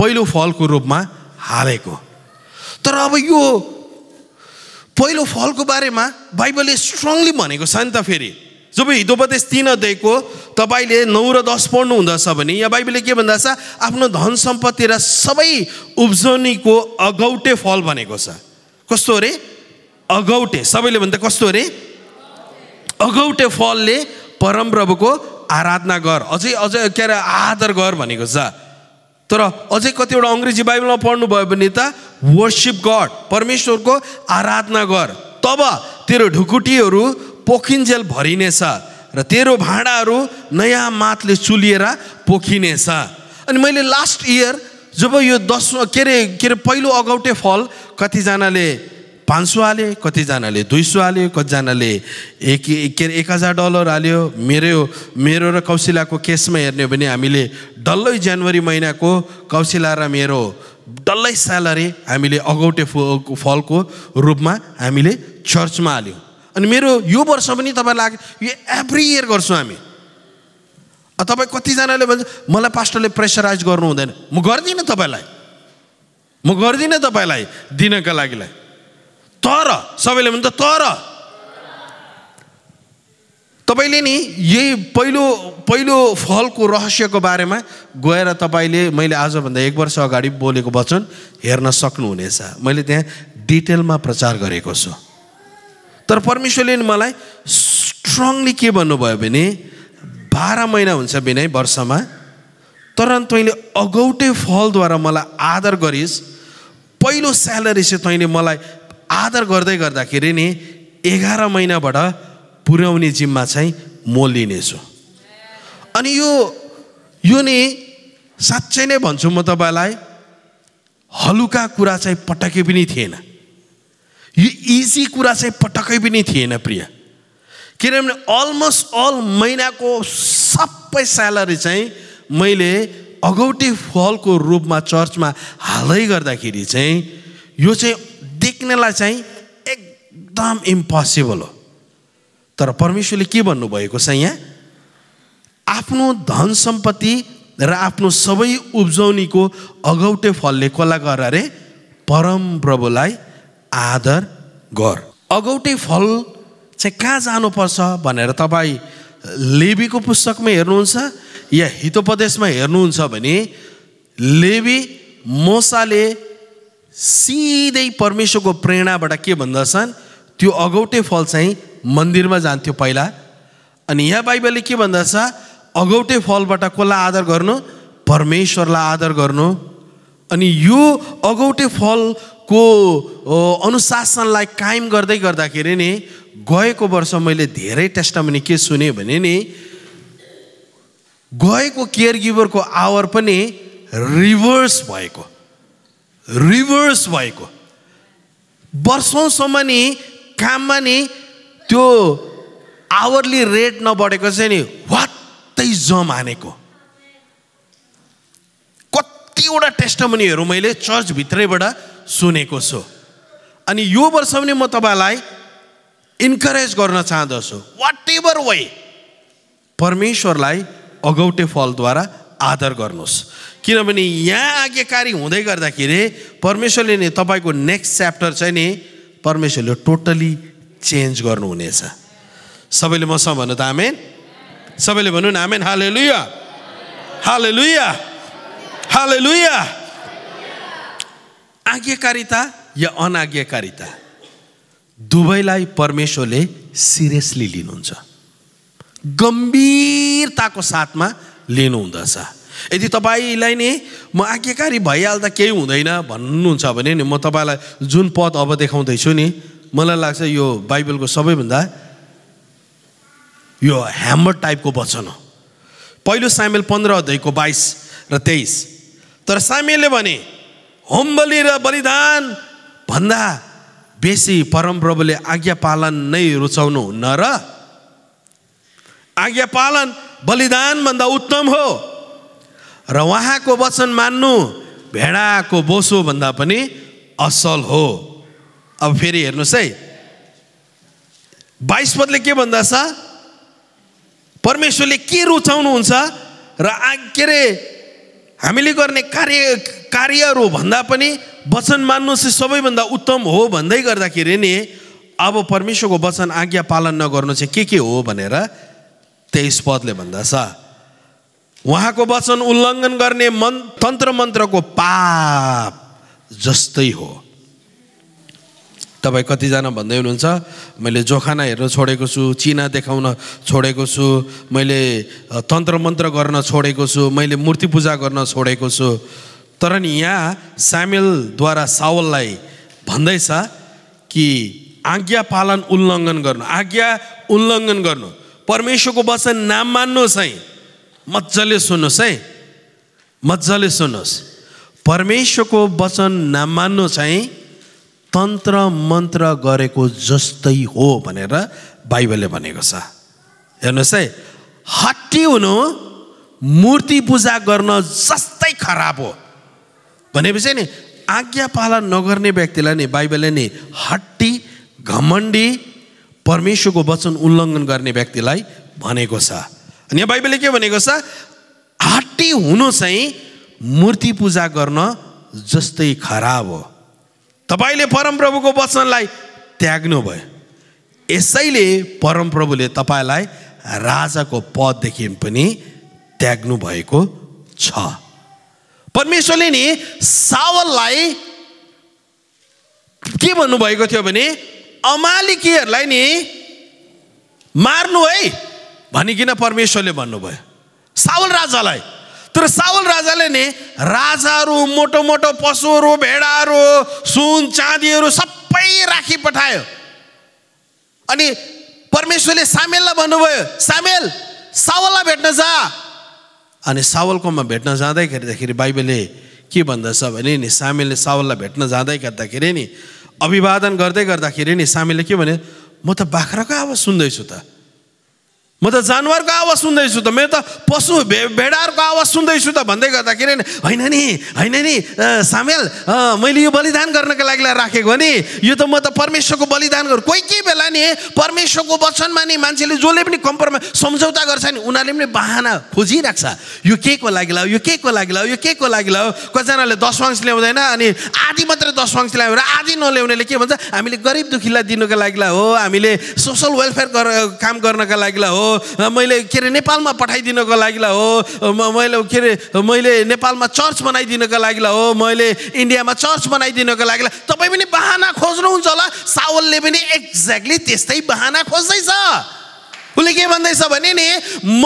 पहिलो फलको रूपमा हालेको तर अब यो पहिलो फलको बारेमा बाइबलले स्ट्रङली भनेको छ नि त फेरि जब हितोपदेश तिन दिएको तपाईँले नौ र दस पढ्नु हुँदछ भने यहाँ बाइबलले के भन्दा छ आफ्नो धन सम्पत्ति र सबै उब्जनीको अगौटे फल भनेको छ कस्तो अरे अगौटे सबैले भन्दा कस्तो अरे अगौटे फलले परमप्रभुको आराधना गर अझै अझै के अरे आदर गर भनेको छ तर अझै कतिवटा अङ्ग्रेजी बाइबलमा पढ्नुभयो भने त वर्सिप गड परमेश्वरको आराधना गर तब तेरो ढुकुटीहरू पोखिन्जेल भरिनेछ र तेरो भाँडाहरू नयाँ मातले चुलिएर पोखिनेछ अनि मैले लास्ट इयर जब यो दस के अरे के अरे पहिलो अगौटे फल कतिजनाले पाँच सौ हाल्यो कतिजनाले दुई सौ हाल्यो कतिजनाले एक के अरे एक हजार डलर हाल्यो मेरो मेरो र कौशिलाको केसमा हेर्ने हो भने हामीले डल्लै जनवरी महिनाको कौशिला र मेरो डल्लै स्यालेरी हामीले अगौटे फो फलको रूपमा हामीले चर्चमा हाल्यौँ अनि मेरो यो वर्ष पनि तपाईँलाई यो एभ्री इयर गर्छौँ हामी तपाईँ कतिजनाले भन्छ मलाई पास्टरले प्रेसराइज गर्नु हुँदैन म गर्दिनँ तपाईँलाई म गर्दिनँ तपाईँलाई दिनका लागिलाई तर सबैले भन्छ तर तपाईँले नि यही पहिलो पहिलो फलको रहस्यको बारेमा गएर तपाईँले मैले आजभन्दा एक वर्ष अगाडि बोलेको वचन हेर्न सक्नुहुनेछ मैले त्यहाँ डिटेलमा प्रचार गरेको छु तर परमेश्वरले नि मलाई स्ट्रङली के भन्नुभयो भने बाह्र महिना हुन्छ भिनै वर्षमा तर तैँले अगौटै फलद्वारा मलाई आदर गरिस् पहिलो स्यालेरी चाहिँ तैँले मलाई आदर गर्दै गर्दाखेरि नि एघार महिनाबाट पुर्याउने जिम्मा चाहिँ म लिनेछु अनि यो यो नि साँच्चै नै भन्छु म तपाईँलाई हलुका कुरा चाहिँ पटक्कै पनि थिएन यो इजी कुरा चाहिँ पटक्कै पनि थिएन प्रिय किनभने अलमोस्ट अल महिनाको सबै स्यालेरी चाहिँ मैले अगौटी फलको रूपमा चर्चमा हाल्दै गर्दाखेरि चाहिँ यो चाहिँ देख्नलाई चाहिँ एकदम इम्पोसिबल हो तर परमेश्वरले के भन्नुभएको छ यहाँ आफ्नो धन सम्पत्ति र आफ्नो सबै उब्जाउनीको अगौटे फलले कला गर अरे परम प्रभुलाई आदर गर अगौटे फल चाहिँ कहाँ जानुपर्छ भनेर तपाईँ लेबीको पुस्तकमा हेर्नुहुन्छ या हितोपदेशमा हेर्नुहुन्छ भने लेबी मोसाले सिधै परमेश्वरको प्रेरणाबाट के भन्दछन् त्यो अगौटे फल चाहिँ मन्दिरमा जान्थ्यो पहिला अनि यहाँ बाइबलले के भन्दछ अगौटे फलबाट कसलाई आदर गर्नु परमेश्वरलाई आदर गर्नु अनि यो अगौटे फलको अनुशासनलाई कायम गर्दै गर्दाखेरि नि गएको वर्ष मैले धेरै टेस्टमनी के सुने भने नि गएको केयर गिभरको आवर पनि रिभर्स भएको रिभर्स भएको वर्षौँसम्म नि काममा नि त्यो आवरली रेट नबढेको चाहिँ नि वात्तै जम हानेको कतिवटा टेस्टमनीहरू मैले चर्चभित्रैबाट सुनेको छु अनि यो वर्ष पनि म तपाईँलाई इन्करेज गर्न चाहँदछु वाट एभर वे परमेश्वरलाई अगौटे फलद्वारा आदर गर्नुहोस् किनभने यहाँ आज्ञाकारी हुँदै गर्दाखेरि परमेश्वरले नि तपाईँको नेक्स्ट च्याप्टर चाहिँ नि परमेश्वरले टोटली चेन्ज गर्नुहुनेछ सबैले मसँग भन्नु त आमेन सबैले भन्नु न आमेन हाले लुया हाले लुया हाले लुया आज्ञाकारिता या अनाज्ञाकारिता दुवैलाई परमेश्वरले सिरियसली लिनुहुन्छ गम्भीरताको साथमा लिनुहुँदछ यदि तपाईँलाई नि म आज्ञाकारी भइहाल्दा केही हुँदैन भन्नुहुन्छ भने नि म तपाईँलाई जुन पद अब देखाउँदैछु नि मलाई लाग्छ यो बाइबलको सबैभन्दा यो ह्याम्बर टाइपको वचन हो पहिलो सामेल पन्ध्र अध्यायको बाइस र तेइस तर सामेलले भने होम बलि र बलिदान भन्दा बेसी परमप्रभुले आज्ञा पालन नै रुचाउनु हुन्न र आज्ञा पालन बलिदानभन्दा उत्तम हो र उहाँको वचन मान्नु भेडाको बोसोभन्दा पनि असल हो अब फेरि हेर्नुहोस् है बाइस पदले के भन्दछ परमेश्वरले के रुचाउनुहुन्छ र के अरे हामीले गर्ने कार्य कार्यहरू भन्दा पनि वचन मान्नु चाहिँ सबैभन्दा उत्तम हो भन्दै गर्दाखेरि नि अब परमेश्वरको वचन आज्ञा पालन नगर्नु चाहिँ के के हो भनेर तेइस पदले भन्दछ उहाँको वचन उल्लङ्घन गर्ने मन तन्त्र मन्त्रको पाप जस्तै हो तपाईँ कतिजना भन्दै हुनुहुन्छ मैले जोखाना हेर्न छोडेको छु चिना देखाउन छोडेको छु मैले तन्त्र मन्त्र गर्न छोडेको छु मैले मूर्ति पूजा गर्न छोडेको छु तर नि यहाँ सामेलद्वारा सावललाई भन्दैछ कि आज्ञा पालन उल्लङ्घन गर्नु आज्ञा उल्लङ्घन गर्नु परमेश्वरको वचन नाम मान्नुहोस् है मजाले सुन्नुहोस् है मजाले सुन्नुहोस् परमेश्वरको वचन नाम मान्नुहोस् है तन्त्र मन्त्र गरेको जस्तै हो भनेर बाइबलले भनेको छ हेर्नुहोस् है हट्टी हुनु मूर्ति पूजा गर्न जस्तै खराब हो भनेपछि नि आज्ञा पालन नगर्ने व्यक्तिलाई नि बाइबलले नि हट्टी घमण्डी परमेश्वरको वचन उल्लङ्घन गर्ने व्यक्तिलाई भनेको छ अनि यहाँ बाइबलले के भनेको छ हट्टी हुनु चाहिँ मूर्ति पूजा गर्न जस्तै खराब हो तपाईँले परमप्रभुको वचनलाई त्याग्नुभयो यसैले परमप्रभुले तपाईँलाई राजाको पददेखि पनि त्याग्नु भएको छ परमेश्वरले नि सावललाई के भन्नुभएको थियो भने अमालिकीहरूलाई नि मार्नु है भनिकन परमेश्वरले भन्नुभयो सावल राजालाई तर सावल राजाले नि राजाहरू मोटो मोटो पशुहरू भेडाहरू सुन चाँदीहरू सबै राखी पठायो अनि परमेश्वरले सामेललाई भन्नुभयो सामेल सावललाई भेट्न जा अनि सावलकोमा भेट्न जाँदै गर्दाखेरि बाइबलले के भन्दछ भने नि सामेलले सावललाई भेट्न जाँदै गर्दाखेरि नि अभिवादन गर्दै गर्दाखेरि नि सामेलले के भने म त बाख्राको आवाज सुन्दैछु त म त जानवरको आवाज सुन्दैछु त मेरो त पशु भे भेडाहरूको आवाज सुन्दैछु त भन्दै गर्दाखेरि होइन नि होइन नि सामेल मैले यो बलिदान गर्नको लागि राखेको नि यो त म त परमेश्वरको बलिदान गर्छु कोही कोही बेला नि परमेश्वरको वचनमा नि मान्छेले जसले पनि कम्प्रोमाइज सम्झौता गर्छ नि उनीहरूले पनि बाहना खोजिराख्छ यो के को लागि लाऊ यो के को लागि लाऊ यो के को लागि लाऊ कतिजनाले दशवांश ल्याउँदैन अनि आधी मात्रै दशवांश ल्यायो र आधी नल्याउनेले के भन्छ हामीले गरिब दुखीलाई दिनुको लागि हो हामीले सोसल वेलफेयर काम गर्नका लागि हो मैले के अरे नेपालमा पठाइदिनको लागिलाई हो मैले के अरे मैले नेपालमा चर्च बनाइदिनको लागिलाई हो मैले इन्डियामा चर्च बनाइदिनको लागिलाई तपाईँ पनि बहाना खोज्नुहुन्छ होला सावलले पनि एक्ज्याक्टली त्यस्तै बहाना खोज्दैछ उसले के भन्दैछ भने नि म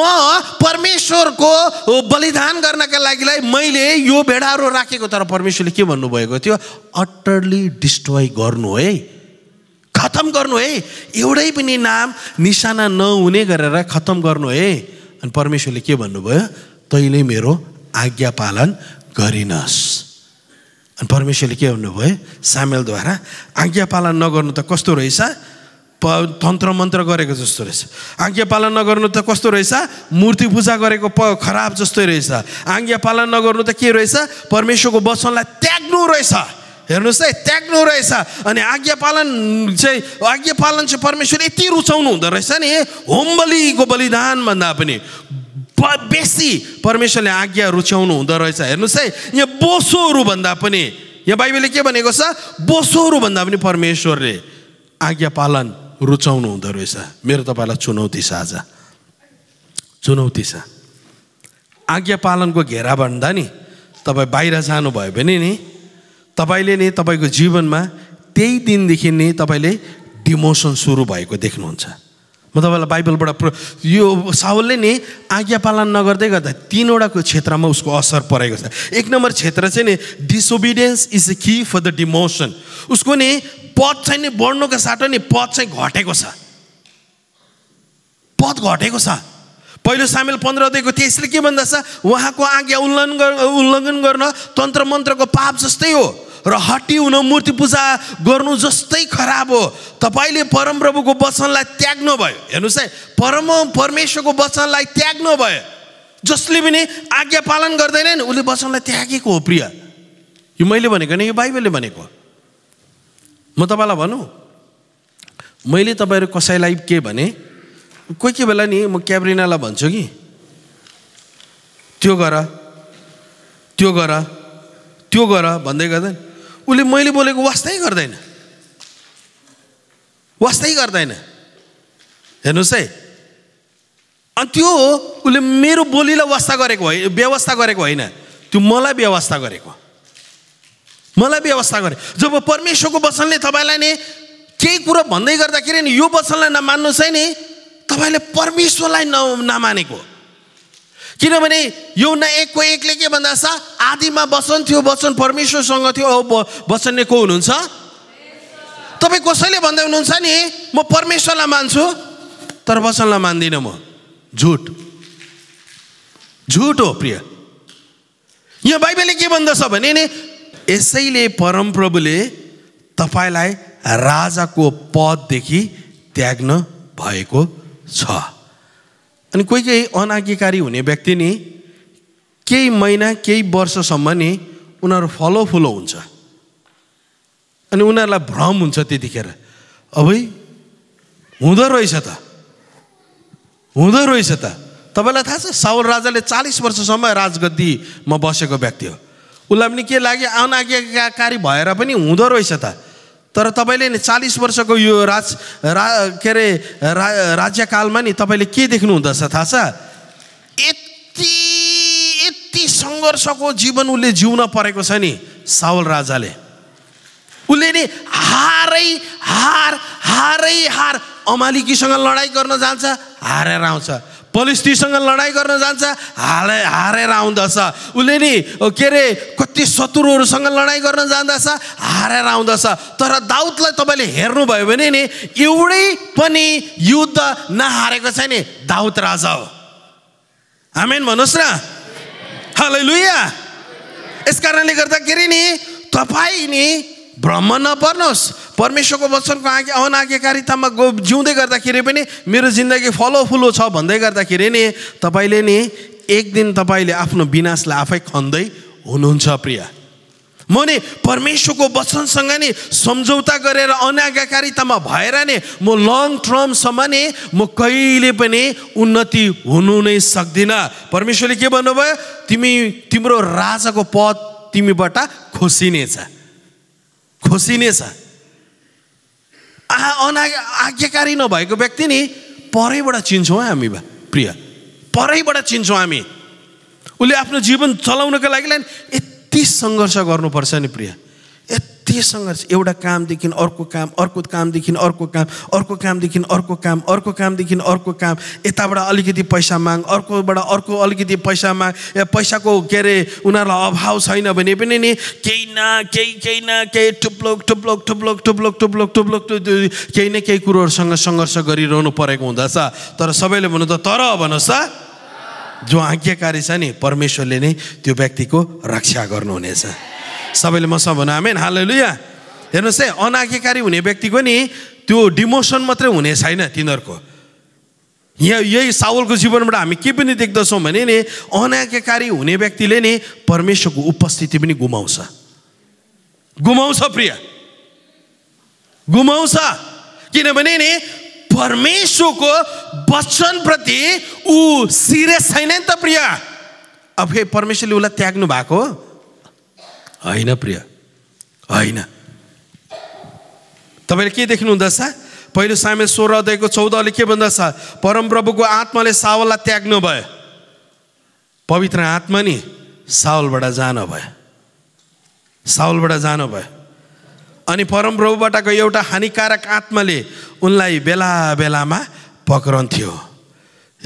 परमेश्वरको बलिदान गर्नका लागिलाई मैले यो भेडाहरू राखेको तर परमेश्वरले के भन्नुभएको थियो अटरली डिस्ट्रोय गर्नु है खत्तम गर्नु है एउटै पनि नाम निशाना नहुने गरेर खत्तम गर्नु है अनि परमेश्वरले के भन्नुभयो तैँले मेरो आज्ञा पालन गरिनस् अनि परमेश्वरले के भन्नुभयो सामेलद्वारा आज्ञा पालन नगर्नु त कस्तो रहेछ प तन्त्र मन्त्र गरेको जस्तो रहेछ आज्ञा पालन नगर्नु त कस्तो रहेछ मूर्ति पूजा गरेको प खराब जस्तै रहेछ आज्ञा पालन नगर्नु त के रहेछ परमेश्वरको वचनलाई त्याग्नु रहेछ हेर्नुहोस् है त्याग्नु रहेछ अनि आज्ञा पालन चाहिँ आज्ञा पालन चाहिँ परमेश्वर यति रुचाउनु हुँदो रहेछ नि होम बलिको भन्दा पनि बेसी परमेश्वरले आज्ञा रुचाउनु हुँदो रहेछ हेर्नुहोस् है यहाँ बोसोहरू भन्दा पनि यहाँ बाइबलले के भनेको छ बोसोहरू भन्दा पनि परमेश्वरले आज्ञा पालन रुचाउनु हुँदो रहेछ मेरो तपाईँलाई चुनौती छ आज चुनौती छ आज्ञा पालनको घेरा भन्दा नि तपाईँ बाहिर जानुभयो भने नि तपाईँले नै तपाईँको जीवनमा त्यही दिनदेखि नै तपाईँले डिमोसन सुरु भएको देख्नुहुन्छ म तपाईँलाई बाइबलबाट प्र यो साहुलले नि आज्ञा पालन नगर्दै गर्दा तिनवटाको क्षेत्रमा उसको असर परेको छ एक नम्बर क्षेत्र चाहिँ नि disobedience is a key for the demotion उसको नि पद चाहिँ नि बढ्नुको साटो नि पद चाहिँ घटेको छ पद घटेको छ पहिलो सामेल पन्ध्र दिएको थियो त्यसले के भन्दछ उहाँको आज्ञा उल्लङ्घन उल्लङ्घन गर्न तन्त्र मन्त्रको पाप जस्तै हो र हट्टी हुन मूर्ति पूजा गर्नु जस्तै खराब हो तपाईँले परमप्रभुको वचनलाई त्याग्नु भयो हेर्नुहोस् है परम परमेश्वरको वचनलाई त्याग्नु भयो जसले पनि आज्ञा पालन गर्दैन नि उसले वचनलाई त्यागेको हो प्रिय यो मैले भनेको नै यो बाइबलले भनेको म तपाईँलाई भनौँ मैले तपाईँहरू कसैलाई के भने कोही कोही बेला नि म क्याब्रिनालाई भन्छु कि त्यो गर त्यो गर त्यो गर भन्दै गर्दा उसले मैले बोलेको वास्तै गर्दैन वास्तै गर्दैन हेर्नुहोस् है अनि त्यो उसले मेरो बोलीलाई वास्ता गरेको होइन व्यवस्था गरेको होइन त्यो मलाई व्यवस्था गरेको मलाई व्यवस्था गरे जब परमेश्वरको वचनले तपाईँलाई नि केही कुरो भन्दै गर्दाखेरि नि यो वचनलाई नमान्नुहोस् है नि तपाईँले परमेश्वरलाई न नमानेको किनभने यो न एकको एकले के भन्दा छ आदिमा वचन थियो वचन परमेश्वरसँग थियो औ वचन को हुनुहुन्छ तपाईँ कसैले भन्दै हुनुहुन्छ नि म परमेश्वरलाई मान्छु तर वचनलाई मान्दिनँ म झुट झुट हो प्रिय यहाँ बाइबलले के भन्दछ भने नि यसैले परमप्रभुले तपाईँलाई राजाको पददेखि त्याग्न भएको छ अनि कोही कोही अनाज्ञाकारी हुने व्यक्ति नि केही महिना केही वर्षसम्म नि उनीहरू फलोफुलो हुन्छ अनि उनीहरूलाई भ्रम हुन्छ त्यतिखेर अबै हुँदो रहेछ त हुँदो रहेछ त तपाईँलाई थाहा छ साउल राजाले चालिस वर्षसम्म राजगद्दीमा बसेको व्यक्ति हो उसलाई पनि के लाग्यो अनाज्ञाकारी भएर पनि हुँदो रहेछ त तर तपाईँले नि चालिस वर्षको यो राज रा के अरे रा राज्यकालमा नि तपाईँले के देख्नु देख्नुहुँदछ थाहा छ यति यति सङ्घर्षको जीवन उसले जिउन परेको छ नि सावल राजाले उसले नि हारै हार हारै हार अमालिकीसँग लडाइँ गर्न जान्छ हारेर आउँछ पलिस्टीसँग लडाइँ गर्न जान्छ हाले हारेर आउँदछ उसले नि के अरे कति शत्रुहरूसँग लडाइँ गर्न जाँदछ हारेर आउँदछ तर दाउदलाई तपाईँले हेर्नुभयो भने नि एउटै पनि युद्ध नहारेको छ नि दाउद राजा हो हामीन भन्नुहोस् न हालै लुया यस कारणले गर्दाखेरि नि तपाईँ नि भ्रम नपर्नुहोस् परमेश्वरको वचनको आज्ञा अनाज्ञाकारितामा गो जिउँदै गर्दाखेरि पनि मेरो जिन्दगी फलोफुलो छ भन्दै गर्दाखेरि नि तपाईँले नि एक दिन तपाईँले आफ्नो विनाशलाई आफै खन्दै हुनुहुन्छ प्रिय म नि परमेश्वरको वचनसँग नि सम्झौता गरेर अनाज्ञाकारितामा भएर नि म लङ टर्मसम्म नि म कहिले पनि उन्नति हुनु नै सक्दिनँ परमेश्वरले के भन्नुभयो तिमी तिम्रो राजाको पद तिमीबाट खोसिनेछ नै छ आ अना आज्ञाकारी नभएको व्यक्ति नि परैबाट चिन्छौँ है हामी प्रिय परैबाट चिन्छौँ हामी उसले आफ्नो जीवन चलाउनको लागि यति सङ्घर्ष गर्नुपर्छ नि प्रिया त्यससँग एउटा कामदेखि अर्को काम अर्को कामदेखि अर्को काम अर्को कामदेखि अर्को काम अर्को कामदेखि अर्को काम यताबाट अलिकति पैसा माग अर्कोबाट अर्को अलिकति पैसा माग या पैसाको के अरे उनीहरूलाई अभाव छैन भने पनि नि केही न केही केही न केही टुप्लोक टुप्लोक टुप्लोक टुप्लोक टुप्लोक टुप्लोक केही न केही कुरोहरूसँग सङ्घर्ष गरिरहनु परेको हुँदछ तर सबैले भन्नु त तर भन्नुहोस् त जो आज्ञाकारी छ नि परमेश्वरले नै त्यो व्यक्तिको रक्षा गर्नुहुनेछ सबैले मसँग सब आमेन हालेलुया लु यहाँ हेर्नुहोस् है अनाज्ञाकारी हुने व्यक्तिको नि त्यो डिमोसन मात्रै हुने छैन तिनीहरूको यहाँ यही साउलको जीवनबाट हामी के पनि देख्दछौँ भने नि अनाज्ञाकारी हुने व्यक्तिले नि परमेश्वरको उपस्थिति पनि गुमाउँछ गुमाउँछ प्रिय गुमाउँछ किनभने नि परमेश्वरको वचनप्रति ऊ सिरियस छैन नि त प्रिय अब फेरि परमेश्वरले उसलाई त्याग्नु भएको हो होइन प्रिय होइन तपाईँले के देख्नुहुँदैछ पहिलो सामेल सोह्र अध्यायको चौधले के भन्दछ परमप्रभुको आत्माले सावललाई त्याग्नु भयो पवित्र आत्मा नि सावलबाट जानु भयो सावलबाट जानु भयो अनि परमप्रभुबाटको एउटा हानिकारक आत्माले उनलाई बेला बेलामा पक्रन्थ्यो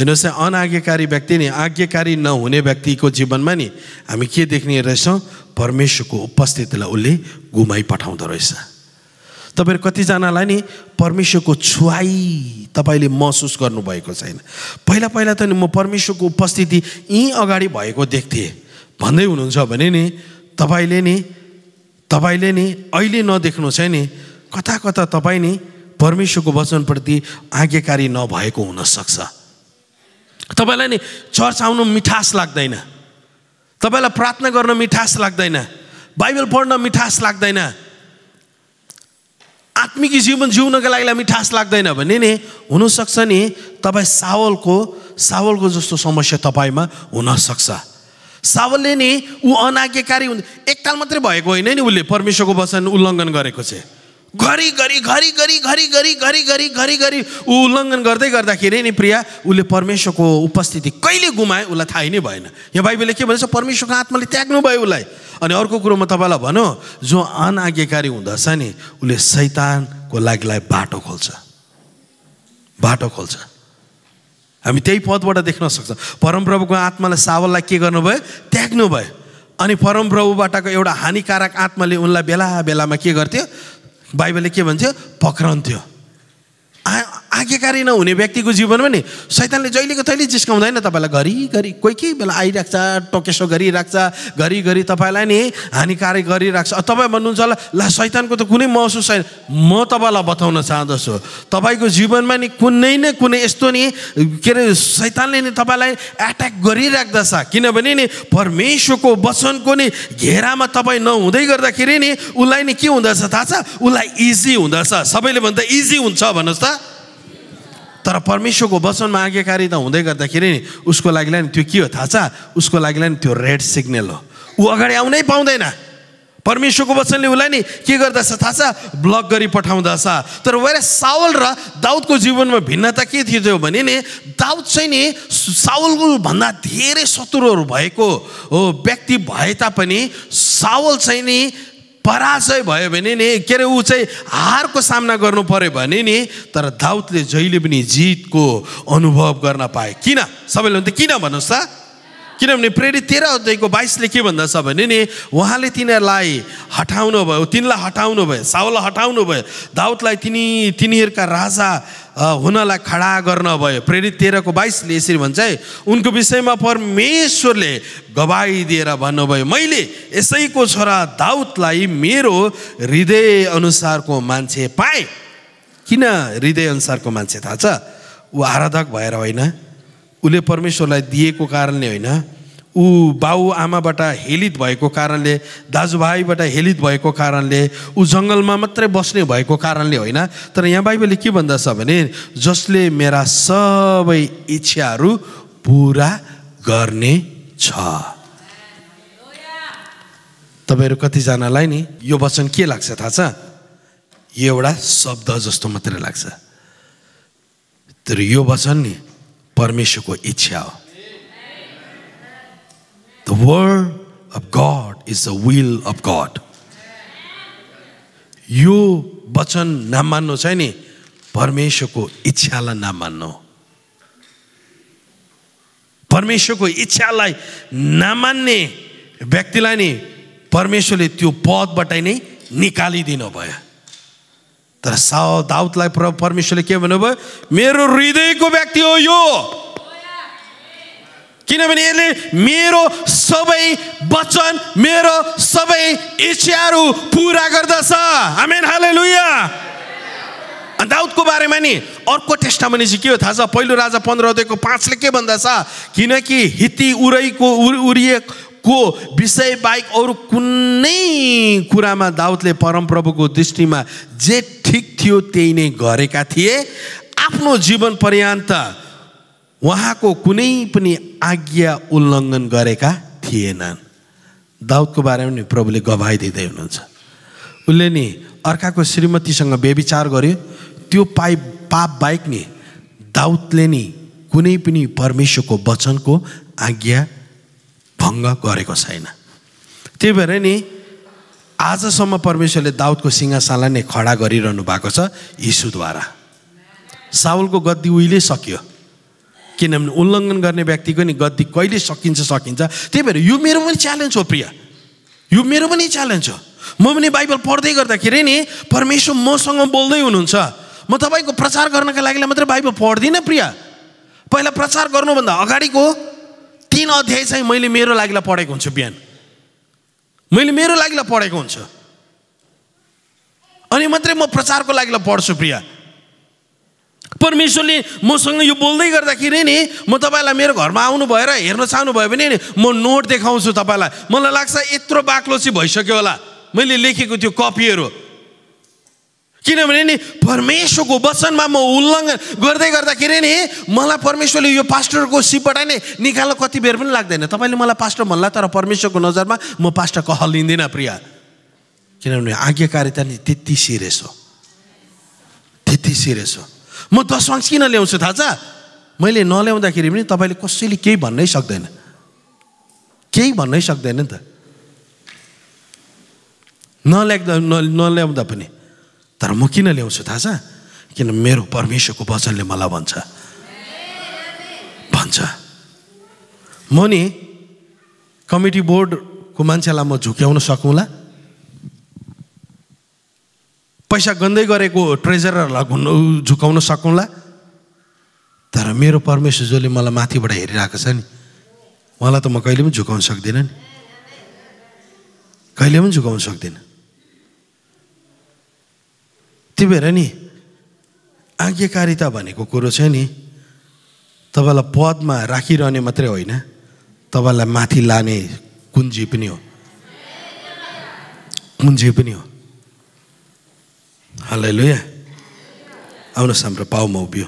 हेर्नुहोस् है अनाज्ञाकारी व्यक्ति नि आज्ञाकारी नहुने व्यक्तिको जीवनमा नि हामी के देख्ने रहेछौँ परमेश्वरको उपस्थितिलाई उसले घुमाइ पठाउँदो रहेछ तपाईँहरू कतिजनालाई नि परमेश्वरको छुवाई तपाईँले महसुस गर्नुभएको छैन पहिला पहिला त नि म परमेश्वरको उपस्थिति यहीँ अगाडि भएको देख्थेँ भन्दै हुनुहुन्छ भने नि तपाईँले नि तपाईँले नि अहिले नदेख्नु छैन नि कता कता तपाईँ नि परमेश्वरको वचनप्रति आज्ञाकारी नभएको हुनसक्छ तपाईँलाई नि चर्च आउनु मिठास लाग्दैन तपाईँलाई प्रार्थना गर्न मिठास लाग्दैन बाइबल पढ्न मिठास लाग्दैन आत्मिक जीवन जिउनको लागि मिठास लाग्दैन भने नि हुनसक्छ नि तपाईँ सावलको सावलको जस्तो समस्या तपाईँमा हुनसक्छ सावलले नि ऊ अनाज्ञाकारी हुन् एकताल मात्रै भएको होइन नि उसले परमेश्वरको वचन उल्लङ्घन गरेको चाहिँ घरिघरि घरिघरि घरिघरि घरिघरि घरिघरि ऊ उल्लङ्घन गर्दै गर्दाखेरि नि प्रिया उसले परमेश्वरको उपस्थिति कहिले गुमाए उसलाई थाहै नै भएन यहाँ बाइबलले के भनेछ परमेश्वरको आत्माले त्याग्नु भयो उसलाई अनि अर्को कुरो म तपाईँलाई भनौँ जो अनआज्ञाकारी हुँदछ नि उसले सैतानको लागिलाई बाटो खोल्छ बाटो खोल्छ हामी त्यही पदबाट देख्न सक्छौँ परमप्रभुको आत्मालाई सावललाई के गर्नुभयो त्याग्नु भयो अनि परमप्रभुबाटको एउटा हानिकारक आत्माले उनलाई बेला बेलामा के गर्थ्यो बाइबलले के भन्थ्यो पक्रन्थ्यो आ आज्ञाकारी नहुने व्यक्तिको जीवनमा नि शैतानले जहिलेको तहिले जिस्काउँदैन तपाईँलाई घरिघरि कोही कोही बेला आइराख्छ टोकेसो गरिराख्छ घरिघरि तपाईँलाई नि हानिकारक गरिराख्छ तपाईँ भन्नुहुन्छ होला ला शैतानको त कुनै महसुस छैन म तपाईँलाई बताउन चाहँदछु तपाईँको जीवनमा नि कुनै न कुनै यस्तो नि के अरे शैतानले नि तपाईँलाई एट्याक गरिराख्दछ किनभने नि परमेश्वरको वचनको नि घेरामा तपाईँ नहुँदै गर्दाखेरि नि उसलाई नि के हुँदछ थाहा छ उसलाई इजी हुँदछ सबैले भन्दा इजी हुन्छ भन्नुहोस् त तर परमेश्वरको वचनमा आज्ञाकारी त हुँदै गर्दाखेरि नि उसको लागि नि त्यो के हो थाहा छ उसको लागि नि त्यो रेड सिग्नल हो ऊ अगाडि आउनै पाउँदैन परमेश्वरको वचनले उसलाई नि के गर्दछ थाहा छ ब्लक गरी पठाउँदछ तर वेर साउल र दाउदको जीवनमा भिन्नता के थियो त्यो भने नि दाउद चाहिँ नि साउलको भन्दा धेरै शत्रुहरू भएको हो व्यक्ति भए तापनि साउल चाहिँ नि पराजय भयो भने नि के अरे ऊ चाहिँ हारको सामना गर्नु पऱ्यो भने नि तर दाउदले जहिले पनि जितको अनुभव गर्न पाए किन सबैले त किन भन्नुहोस् त किनभने प्रेरित तेह्र अध्यायको बाइसले के भन्दछ भने नि उहाँले तिनीहरूलाई हटाउनु भयो तिनलाई हटाउनु भयो साउलाई हटाउनु भयो दाउदलाई तिनी तिनीहरूका राजा हुनलाई खडा गर्न भयो प्रेरित तेह्रको बाइसले यसरी भन्छ है उनको विषयमा परमेश्वरले गवाई दिएर भन्नुभयो मैले यसैको छोरा दाउदलाई मेरो हृदय अनुसारको मान्छे पाएँ किन हृदय अनुसारको मान्छे थाहा छ ऊ आराधक भएर होइन उसले परमेश्वरलाई दिएको कारणले होइन ऊ बाउ आमाबाट हेलित भएको कारणले दाजुभाइबाट हेलित भएको कारणले ऊ जङ्गलमा मात्रै बस्ने भएको कारणले होइन तर यहाँ बाइबलले के भन्दछ भने जसले मेरा सबै इच्छाहरू पुरा गर्ने छ तपाईँहरू कतिजनालाई नि यो वचन के लाग्छ थाहा छ यो एउटा शब्द जस्तो मात्रै लाग्छ तर यो वचन नि परमेश्वरको इच्छा हो word of God is the will of God. यो वचन नमान्नु छ नि परमेश्वरको इच्छालाई नमान्नु परमेश्वरको इच्छालाई नमान्ने व्यक्तिलाई नि परमेश्वरले त्यो पदबाट नै निकालिदिनु भयो तर साउ दाउदलाई परमेश्वरले के भन्नुभयो मेरो हृदयको व्यक्ति हो यो किनभने यसले मेरो सबै वचन मेरो सबै इच्छाहरू पुरा गर्दछ हामी हाले लुया दाउदको बारेमा नि अर्को टेस्टमा चाहिँ के हो थाहा छ पहिलो राजा पन्ध्र दिएको पाँचले के भन्दछ किनकि हिती उरैको उरिएको विषय बाहेक अरू कुनै कुरामा दाउदले परमप्रभुको दृष्टिमा जे ठिक थियो त्यही नै गरेका थिए आफ्नो जीवन पर्यान्त उहाँको कुनै पनि आज्ञा उल्लङ्घन गरेका थिएनन् दाउदको बारेमा नि प्रभुले गवाई दिँदै हुनुहुन्छ उसले नि अर्काको श्रीमतीसँग व्यविचार गर्यो त्यो पाइप पाप बाहेक नि दाउदले नि कुनै पनि परमेश्वरको वचनको आज्ञा भङ्ग गरेको छैन त्यही भएर नि आजसम्म परमेश्वरले दाउदको सिंहासनलाई नै खडा गरिरहनु भएको छ यीशुद्वारा साउलको गद्दी उहिले सक्यो किनभने उल्लङ्घन गर्ने व्यक्तिको नि गति कहिले सकिन्छ सकिन्छ त्यही भएर यो मेरो पनि च्यालेन्ज हो प्रिय यो मेरो पनि च्यालेन्ज हो म पनि बाइबल पढ्दै गर्दाखेरि नि परमेश्वर मसँग बोल्दै हुनुहुन्छ म तपाईँको प्रचार गर्नका लागि मात्रै बाइबल पढ्दिनँ प्रिय पहिला प्रचार गर्नुभन्दा अगाडिको तिन अध्याय चाहिँ मैले मेरो लागि पढेको हुन्छु बिहान मैले मेरो लागि पढेको हुन्छु अनि मात्रै म प्रचारको लागि पढ्छु प्रिया परमेश्वरले मसँग यो बोल्दै गर्दाखेरि नि म तपाईँलाई मेरो घरमा आउनु भएर हेर्न चाहनुभयो भने नि म नोट देखाउँछु तपाईँलाई मलाई लाग्छ यत्रो बाक्लो चाहिँ भइसक्यो होला मैले लेखेको त्यो कपीहरू किनभने नि परमेश्वरको वचनमा म उल्लङ्घन गर्दै गर्दाखेरि नि मलाई परमेश्वरले यो पास्टरको सिपबाट नै निकाल्न कति बेर पनि लाग्दैन तपाईँले मलाई पास्टर भन्ला तर परमेश्वरको नजरमा म पास्टर लिँदिनँ प्रिय किनभने आज्ञाकारिता नि त्यति सिरियस हो त्यति सिरियस हो म दस किन ल्याउँछु थाहा छ मैले नल्याउँदाखेरि पनि तपाईँले कसैले केही भन्नै सक्दैन केही भन्नै सक्दैन नि त नल्याउँदा न नल्याउँदा पनि तर म किन ल्याउँछु थाहा छ किन मेरो परमेश्वरको वचनले मलाई भन्छ भन्छ म नि कमिटी बोर्डको मान्छेलाई म झुक्याउन सकौँला पैसा गन्दै गरेको ट्रेजरहरूलाई घुम्नु झुकाउन सकौँला तर मेरो परमेश्वर जसले मलाई माथिबाट हेरिरहेको छ नि उहाँलाई त म कहिले पनि झुकाउन सक्दिनँ नि कहिले पनि झुकाउन सक्दिनँ त्यही भएर नि आज्ञाकारिता भनेको कुरो चाहिँ नि तपाईँलाई पदमा राखिरहने मात्रै होइन तपाईँलाई माथि लाने कुञ्जी पनि हो कुञ्जी पनि हो हालै लुया आउनुहोस् हाम्रो पाउमा उभियो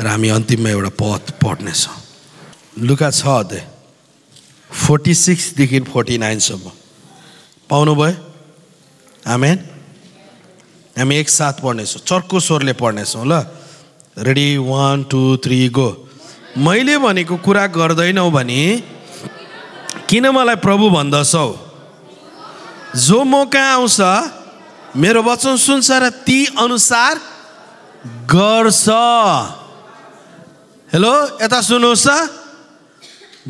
र हामी अन्तिममा एउटा पद पढ्नेछौँ लुका छ अध्यय फोर्टी सिक्सदेखि फोर्टी नाइनसम्म पाउनुभयो आमेन हामी एकसाथ पढ्नेछौँ चर्को स्वरले पढ्नेछौँ ल ready one two three go मैले भनेको कुरा गर्दैनौ भने किन मलाई प्रभु भन्दछौ जो मौका आउँछ मेरो वचन सुन्छ र ती अनुसार गर्छ हेलो यता सुन्नुहोस्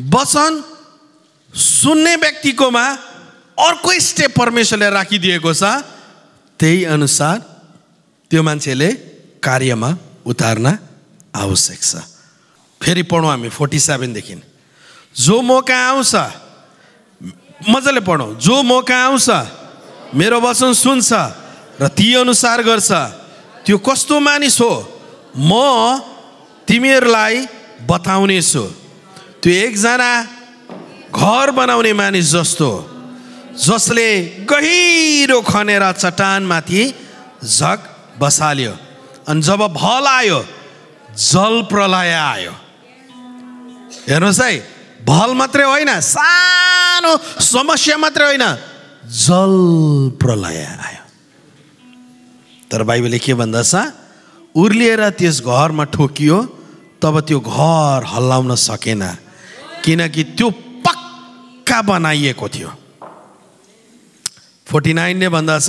वचन सुन्ने व्यक्तिकोमा अर्को स्टेप परमेश्वरले राखिदिएको छ त्यही अनुसार त्यो मान्छेले कार्यमा उतार्न आवश्यक छ फेरि पढौँ हामी फोर्टी सेभेनदेखि जो मौका आउँछ मजाले पढौँ जो मौका आउँछ मेरो वचन सुन्छ र ती अनुसार गर्छ त्यो कस्तो मानिस हो म तिमीहरूलाई छु त्यो एकजना घर बनाउने मानिस जस्तो जसले गहिरो खनेर चट्टानमाथि झग बसाल्यो अनि जब भल आयो जल प्रलय आयो हेर्नुहोस् है भल मात्रै होइन सानो समस्या मात्रै होइन जल प्रलय आयो तर बाइबलले के भन्दछ उर्लिएर त्यस घरमा ठोकियो तब त्यो घर हल्लाउन सकेन किनकि त्यो पक्का बनाइएको थियो फोर्टी नाइनले भन्दछ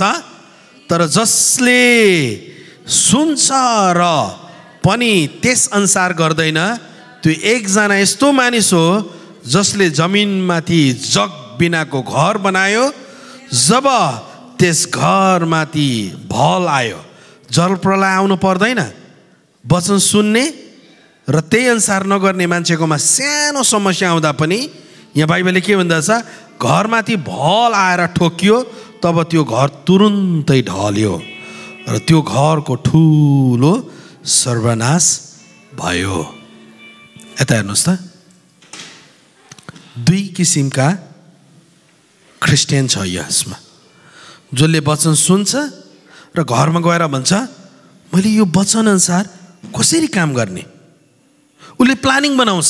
तर जसले सुन्छ र पनि त्यस अनुसार गर्दैन त्यो एकजना यस्तो मानिस हो जसले जमिनमाथि जग बिनाको घर बनायो जब त्यस घरमाथि भल आयो जल प्रलय आउनु पर्दैन वचन सुन्ने र त्यही अनुसार नगर्ने मान्छेकोमा सानो समस्या आउँदा पनि यहाँ बाइबलले के भन्दछ घरमाथि भल आएर ठोकियो तब त्यो घर तुरुन्तै ढल्यो र त्यो घरको ठुलो सर्वनाश भयो यता हेर्नुहोस् त दुई किसिमका क्रिस्चियन छ यसमा जसले वचन सुन्छ र घरमा गएर भन्छ मैले यो वचनअनुसार कसरी काम गर्ने उसले प्लानिङ बनाउँछ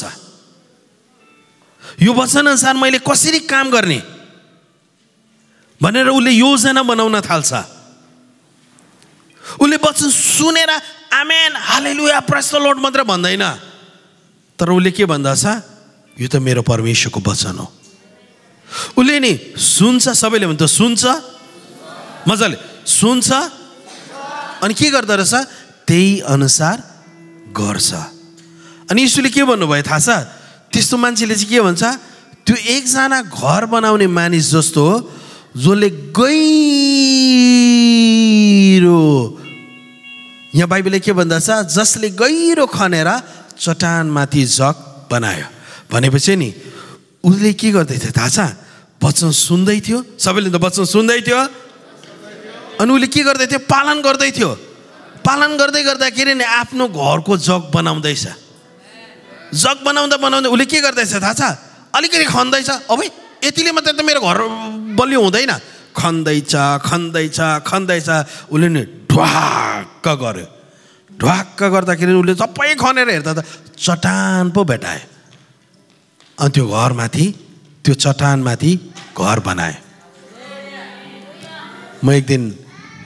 यो वचनअनुसार मैले कसरी काम गर्ने भनेर उसले योजना बनाउन थाल्छ उसले वचन सुनेर आमेन हालेलुया प्रश्न लोड मात्र भन्दैन तर उसले के भन्दछ यो त मेरो परमेश्वरको वचन हो उसले नि सुन्छ सबैले भन्छ सुन्छ मजाले सुन्छ अनि के गर्दो रहेछ त्यही अनुसार गर्छ अनि यसोले के भन्नुभयो थाहा छ त्यस्तो मान्छेले चाहिँ के भन्छ त्यो एकजना घर बनाउने मानिस जस्तो हो जसले गहिरो यहाँ बाइबलले के भन्दछ जसले गहिरो खनेर चट्टानमाथि जग बनायो भनेपछि नि उसले के गर्दै थियो थाहा छ वचन सुन्दै थियो सबैले त वचन सुन्दै थियो अनि उसले के गर्दै थियो पालन गर्दै थियो पालन गर्दै गर्दाखेरि नि आफ्नो घरको जग बनाउँदैछ जग बनाउँदा बनाउँदै उसले के गर्दैछ थाहा छ अलिकति खन्दैछ अब यतिले मात्रै त मेरो घर बलियो हुँदैन खन्दैछ खन्दैछ खन्दैछ उसले नि ढ्वाक्क गर्यो ढ्वाक्क गर्दाखेरि उसले सबै खनेर हेर्दा त चट्टान पो भेटायो अनि त्यो घरमाथि त्यो चट्टानमाथि घर बनाए म एक दिन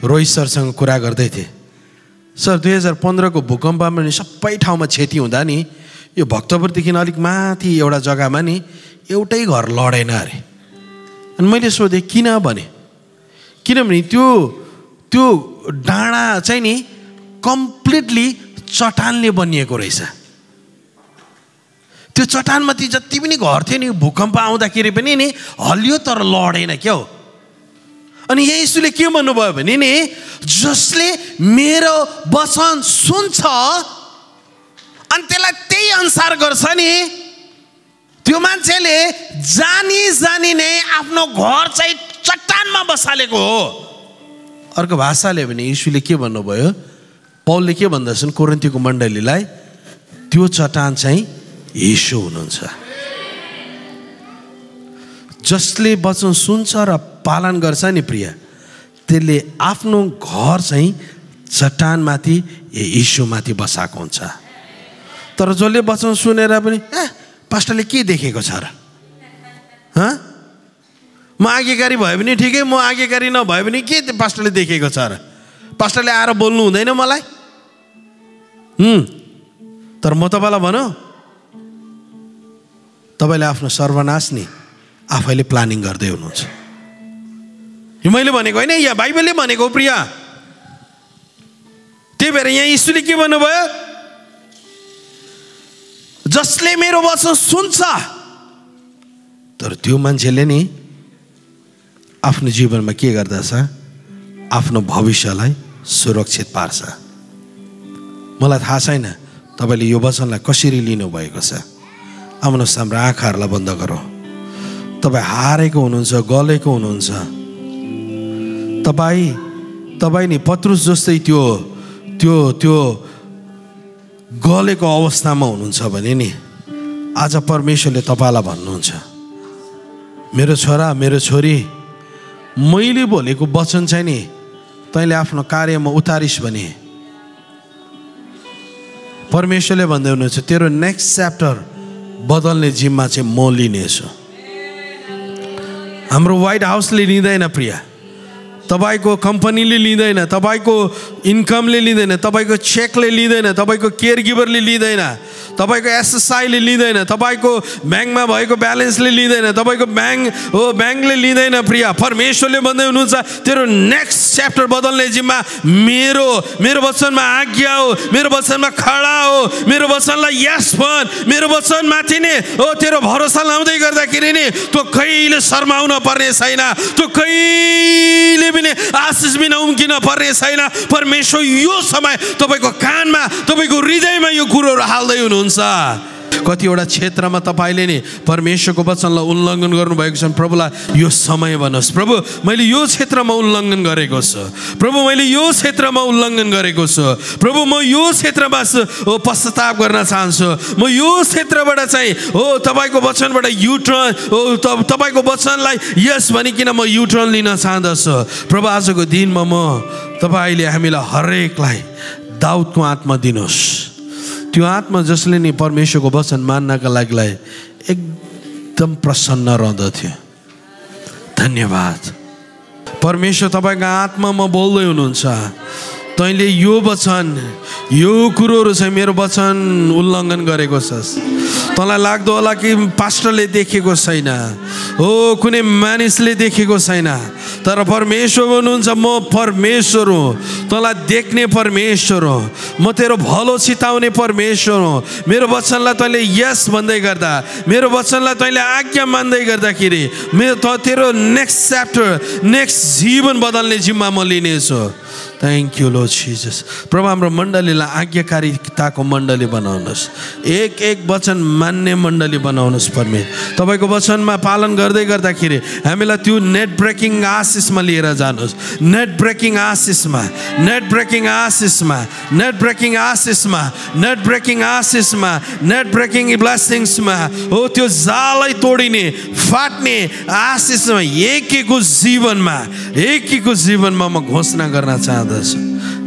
रोहित सरसँग कुरा गर्दै थिएँ सर दुई हजार पन्ध्रको भूकम्पमा नि सबै ठाउँमा क्षति हुँदा नि यो भक्तपुरदेखि अलिक माथि एउटा जग्गामा नि एउटै घर लडेन अरे अनि मैले सोधेँ किन भने किनभने त्यो त्यो डाँडा चाहिँ नि कम्प्लिटली चट्टानले बनिएको रहेछ त्यो चट्टानमा ती जति पनि घर थियो नि भूकम्प आउँदाखेरि पनि नि हल्लियो तर लडेन क्या हो अनि यही यसुले के भन्नुभयो भने नि जसले मेरो वचन सुन्छ अनि त्यसलाई त्यही अनुसार गर्छ नि त्यो मान्छेले जानी जानी नै आफ्नो घर चाहिँ चट्टानमा बसालेको हो अर्को भाषाले भने यीशुले के भन्नुभयो पौलले के भन्दछन् कोरन्तीको मण्डलीलाई त्यो चट्टान चाहिँ यीशु हुनुहुन्छ जसले वचन सुन्छ र पालन गर्छ नि प्रिय त्यसले आफ्नो घर चाहिँ चट्टानमाथि यीशुमाथि बसाएको हुन्छ तर जसले वचन सुनेर पनि ए पास्टरले के देखेको छ र म आज्ञाकारी भए पनि ठिकै म आज्ञाकारी नभए पनि के पास्टरले देखेको छ र पास्टरले आएर बोल्नु हुँदैन मलाई तर म तपाईँलाई भनौँ तपाईँले आफ्नो सर्वनाश नि आफैले प्लानिङ गर्दै हुनुहुन्छ यो मैले भनेको होइन या बाइबलले भनेको प्रिया त्यही भएर यहाँ यीशुले के भन्नुभयो जसले मेरो वचन सुन्छ तर त्यो मान्छेले नि आफ्नो जीवनमा के गर्दछ आफ्नो भविष्यलाई सुरक्षित पार्छ मलाई थाहा छैन तपाईँले यो वचनलाई कसरी लिनुभएको छ आउनुहोस् हाम्रो आँखाहरूलाई बन्द गरौँ तपाईँ हारेको हुनुहुन्छ गलेको हुनुहुन्छ तपाईँ तपाईँ नि पत्रुस जस्तै त्यो त्यो त्यो गलेको अवस्थामा हुनुहुन्छ भने नि आज परमेश्वरले तपाईँलाई भन्नुहुन्छ मेरो छोरा मेरो छोरी मैले बोलेको वचन चाहिँ नि तैँले आफ्नो कार्यमा उतारिस् भने परमेश्वरले भन्दै हुनुहुन्छ तेरो नेक्स्ट च्याप्टर बदल्ने जिम्मा चाहिँ म लिनेछु हाम्रो वाइट हाउसले लिँदैन प्रिया तपाईँको कम्पनीले लिँदैन तपाईँको इन्कमले लिँदैन तपाईँको चेकले लिँदैन तपाईँको केयर गिभरले लिँदैन तपाईँको एसएसआईले लिँदैन तपाईँको ब्याङ्कमा भएको ब्यालेन्सले लिँदैन तपाईँको ब्याङ्क हो ब्याङ्कले लिँदैन प्रिया परमेश्वरले भन्दै हुनुहुन्छ तेरो नेक्स्ट च्याप्टर बदल्ने जिम्मा मेरो मेरो वचनमा आज्ञा हो मेरो वचनमा खडा हो मेरो वचनलाई यस भन मेरो वचनमाथि नै हो तेरो भरोसा लाउँदै गर्दाखेरि नि तँ कहिले शर्माउन पर्ने छैन तँ कहिले पनि आशिष बिना उम्किन पर्ने छैन परमेश्वर यो समय तपाईँको कानमा तपाईँको हृदयमा यो कुरोहरू हाल्दै हुनु हुनुहुन्छ कतिवटा क्षेत्रमा तपाईँले नि परमेश्वरको वचनलाई उल्लङ्घन गर्नुभएको छ प्रभुलाई यो समय भन्नुहोस् प्रभु मैले यो क्षेत्रमा उल्लङ्घन गरेको छु प्रभु मैले यो क्षेत्रमा उल्लङ्घन गरेको छु प्रभु म यो क्षेत्रमा पश्चाताप गर्न चाहन्छु म यो क्षेत्रबाट चाहिँ हो तपाईँको वचनबाट युटर्न हो तपाईँको वचनलाई यस भनिकन म युटर्न लिन चाहँदछु प्रभु आजको दिनमा म तपाईँले हामीलाई हरेकलाई दाउदको आत्मा दिनुहोस् त्यो आत्मा जसले नि परमेश्वरको वचन मान्नका लागि एकदम प्रसन्न रहँदथ्यो धन्यवाद परमेश्वर तपाईँको आत्मामा बोल्दै हुनुहुन्छ तैँले यो वचन यो कुरोहरू चाहिँ मेरो वचन उल्लङ्घन गरेको छ तँलाई लाग्दो होला कि पास्टरले देखेको छैन हो कुनै मानिसले देखेको छैन तर परमेश्वर हुनुहुन्छ म परमेश्वर हो तँलाई देख्ने परमेश्वर हो म तेरो भलो सिताउने परमेश्वर हो मेरो वचनलाई तैँले यस भन्दै गर्दा मेरो वचनलाई तैँले आज्ञा मान्दै गर्दाखेरि मेरो त तेरो नेक्स्ट च्याप्टर नेक्स्ट जीवन बदल्ने जिम्मा म लिनेछु थ्याङ्क यू लो छिजस प्रभु हाम्रो मण्डलीलाई आज्ञाकारिताको मण्डली बनाउनुहोस् एक एक वचन मान्ने मण्डली बनाउनुहोस् पर्ने तपाईँको वचनमा पालन गर्दै गर्दाखेरि हामीलाई त्यो नेट ब्रेकिङ आशिषमा लिएर जानुहोस् नेट ब्रेकिङ आशिषमा नेट ब्रेकिङ आशिषमा नेट ब्रेकिङ आशिषमा नेट ब्रेकिङ आशिषमा नेट ब्रेकिङ ब्लासिङ्समा हो त्यो जालै तोडिने फाट्ने आशिषमा एकीको जीवनमा एकीको जीवनमा म घोषणा गर्न चाहदछु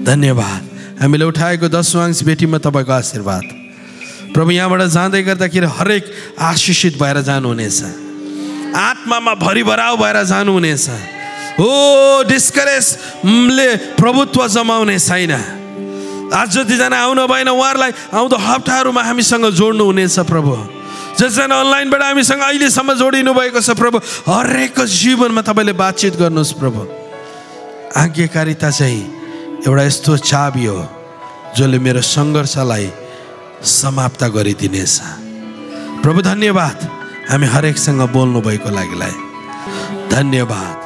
धन्यवाद हामीले उठाएको दशवांश बेटीमा तपाईँको आशीर्वाद प्रभु यहाँबाट जाँदै गर्दाखेरि हरेक आशिषित भएर जानुहुनेछ आत्मामा भरिभराउ भएर जानुहुनेछ हो डिस्करेजले प्रभुत्व जमाउने छैन आज जतिजना आउनु भएन उहाँहरूलाई आउँदो हप्ताहरूमा हामीसँग जोड्नु हुनेछ प्रभु जसजना अनलाइनबाट हामीसँग अहिलेसम्म जोडिनु भएको छ प्रभु हरेकको जीवनमा तपाईँले बातचित गर्नुहोस् प्रभु आज्ञाकारिता चाहिँ एउटा यस्तो चाबी हो जसले मेरो सङ्घर्षलाई समाप्त गरिदिनेछ प्रभु धन्यवाद हामी हरेकसँग बोल्नुभएको लागिलाई धन्यवाद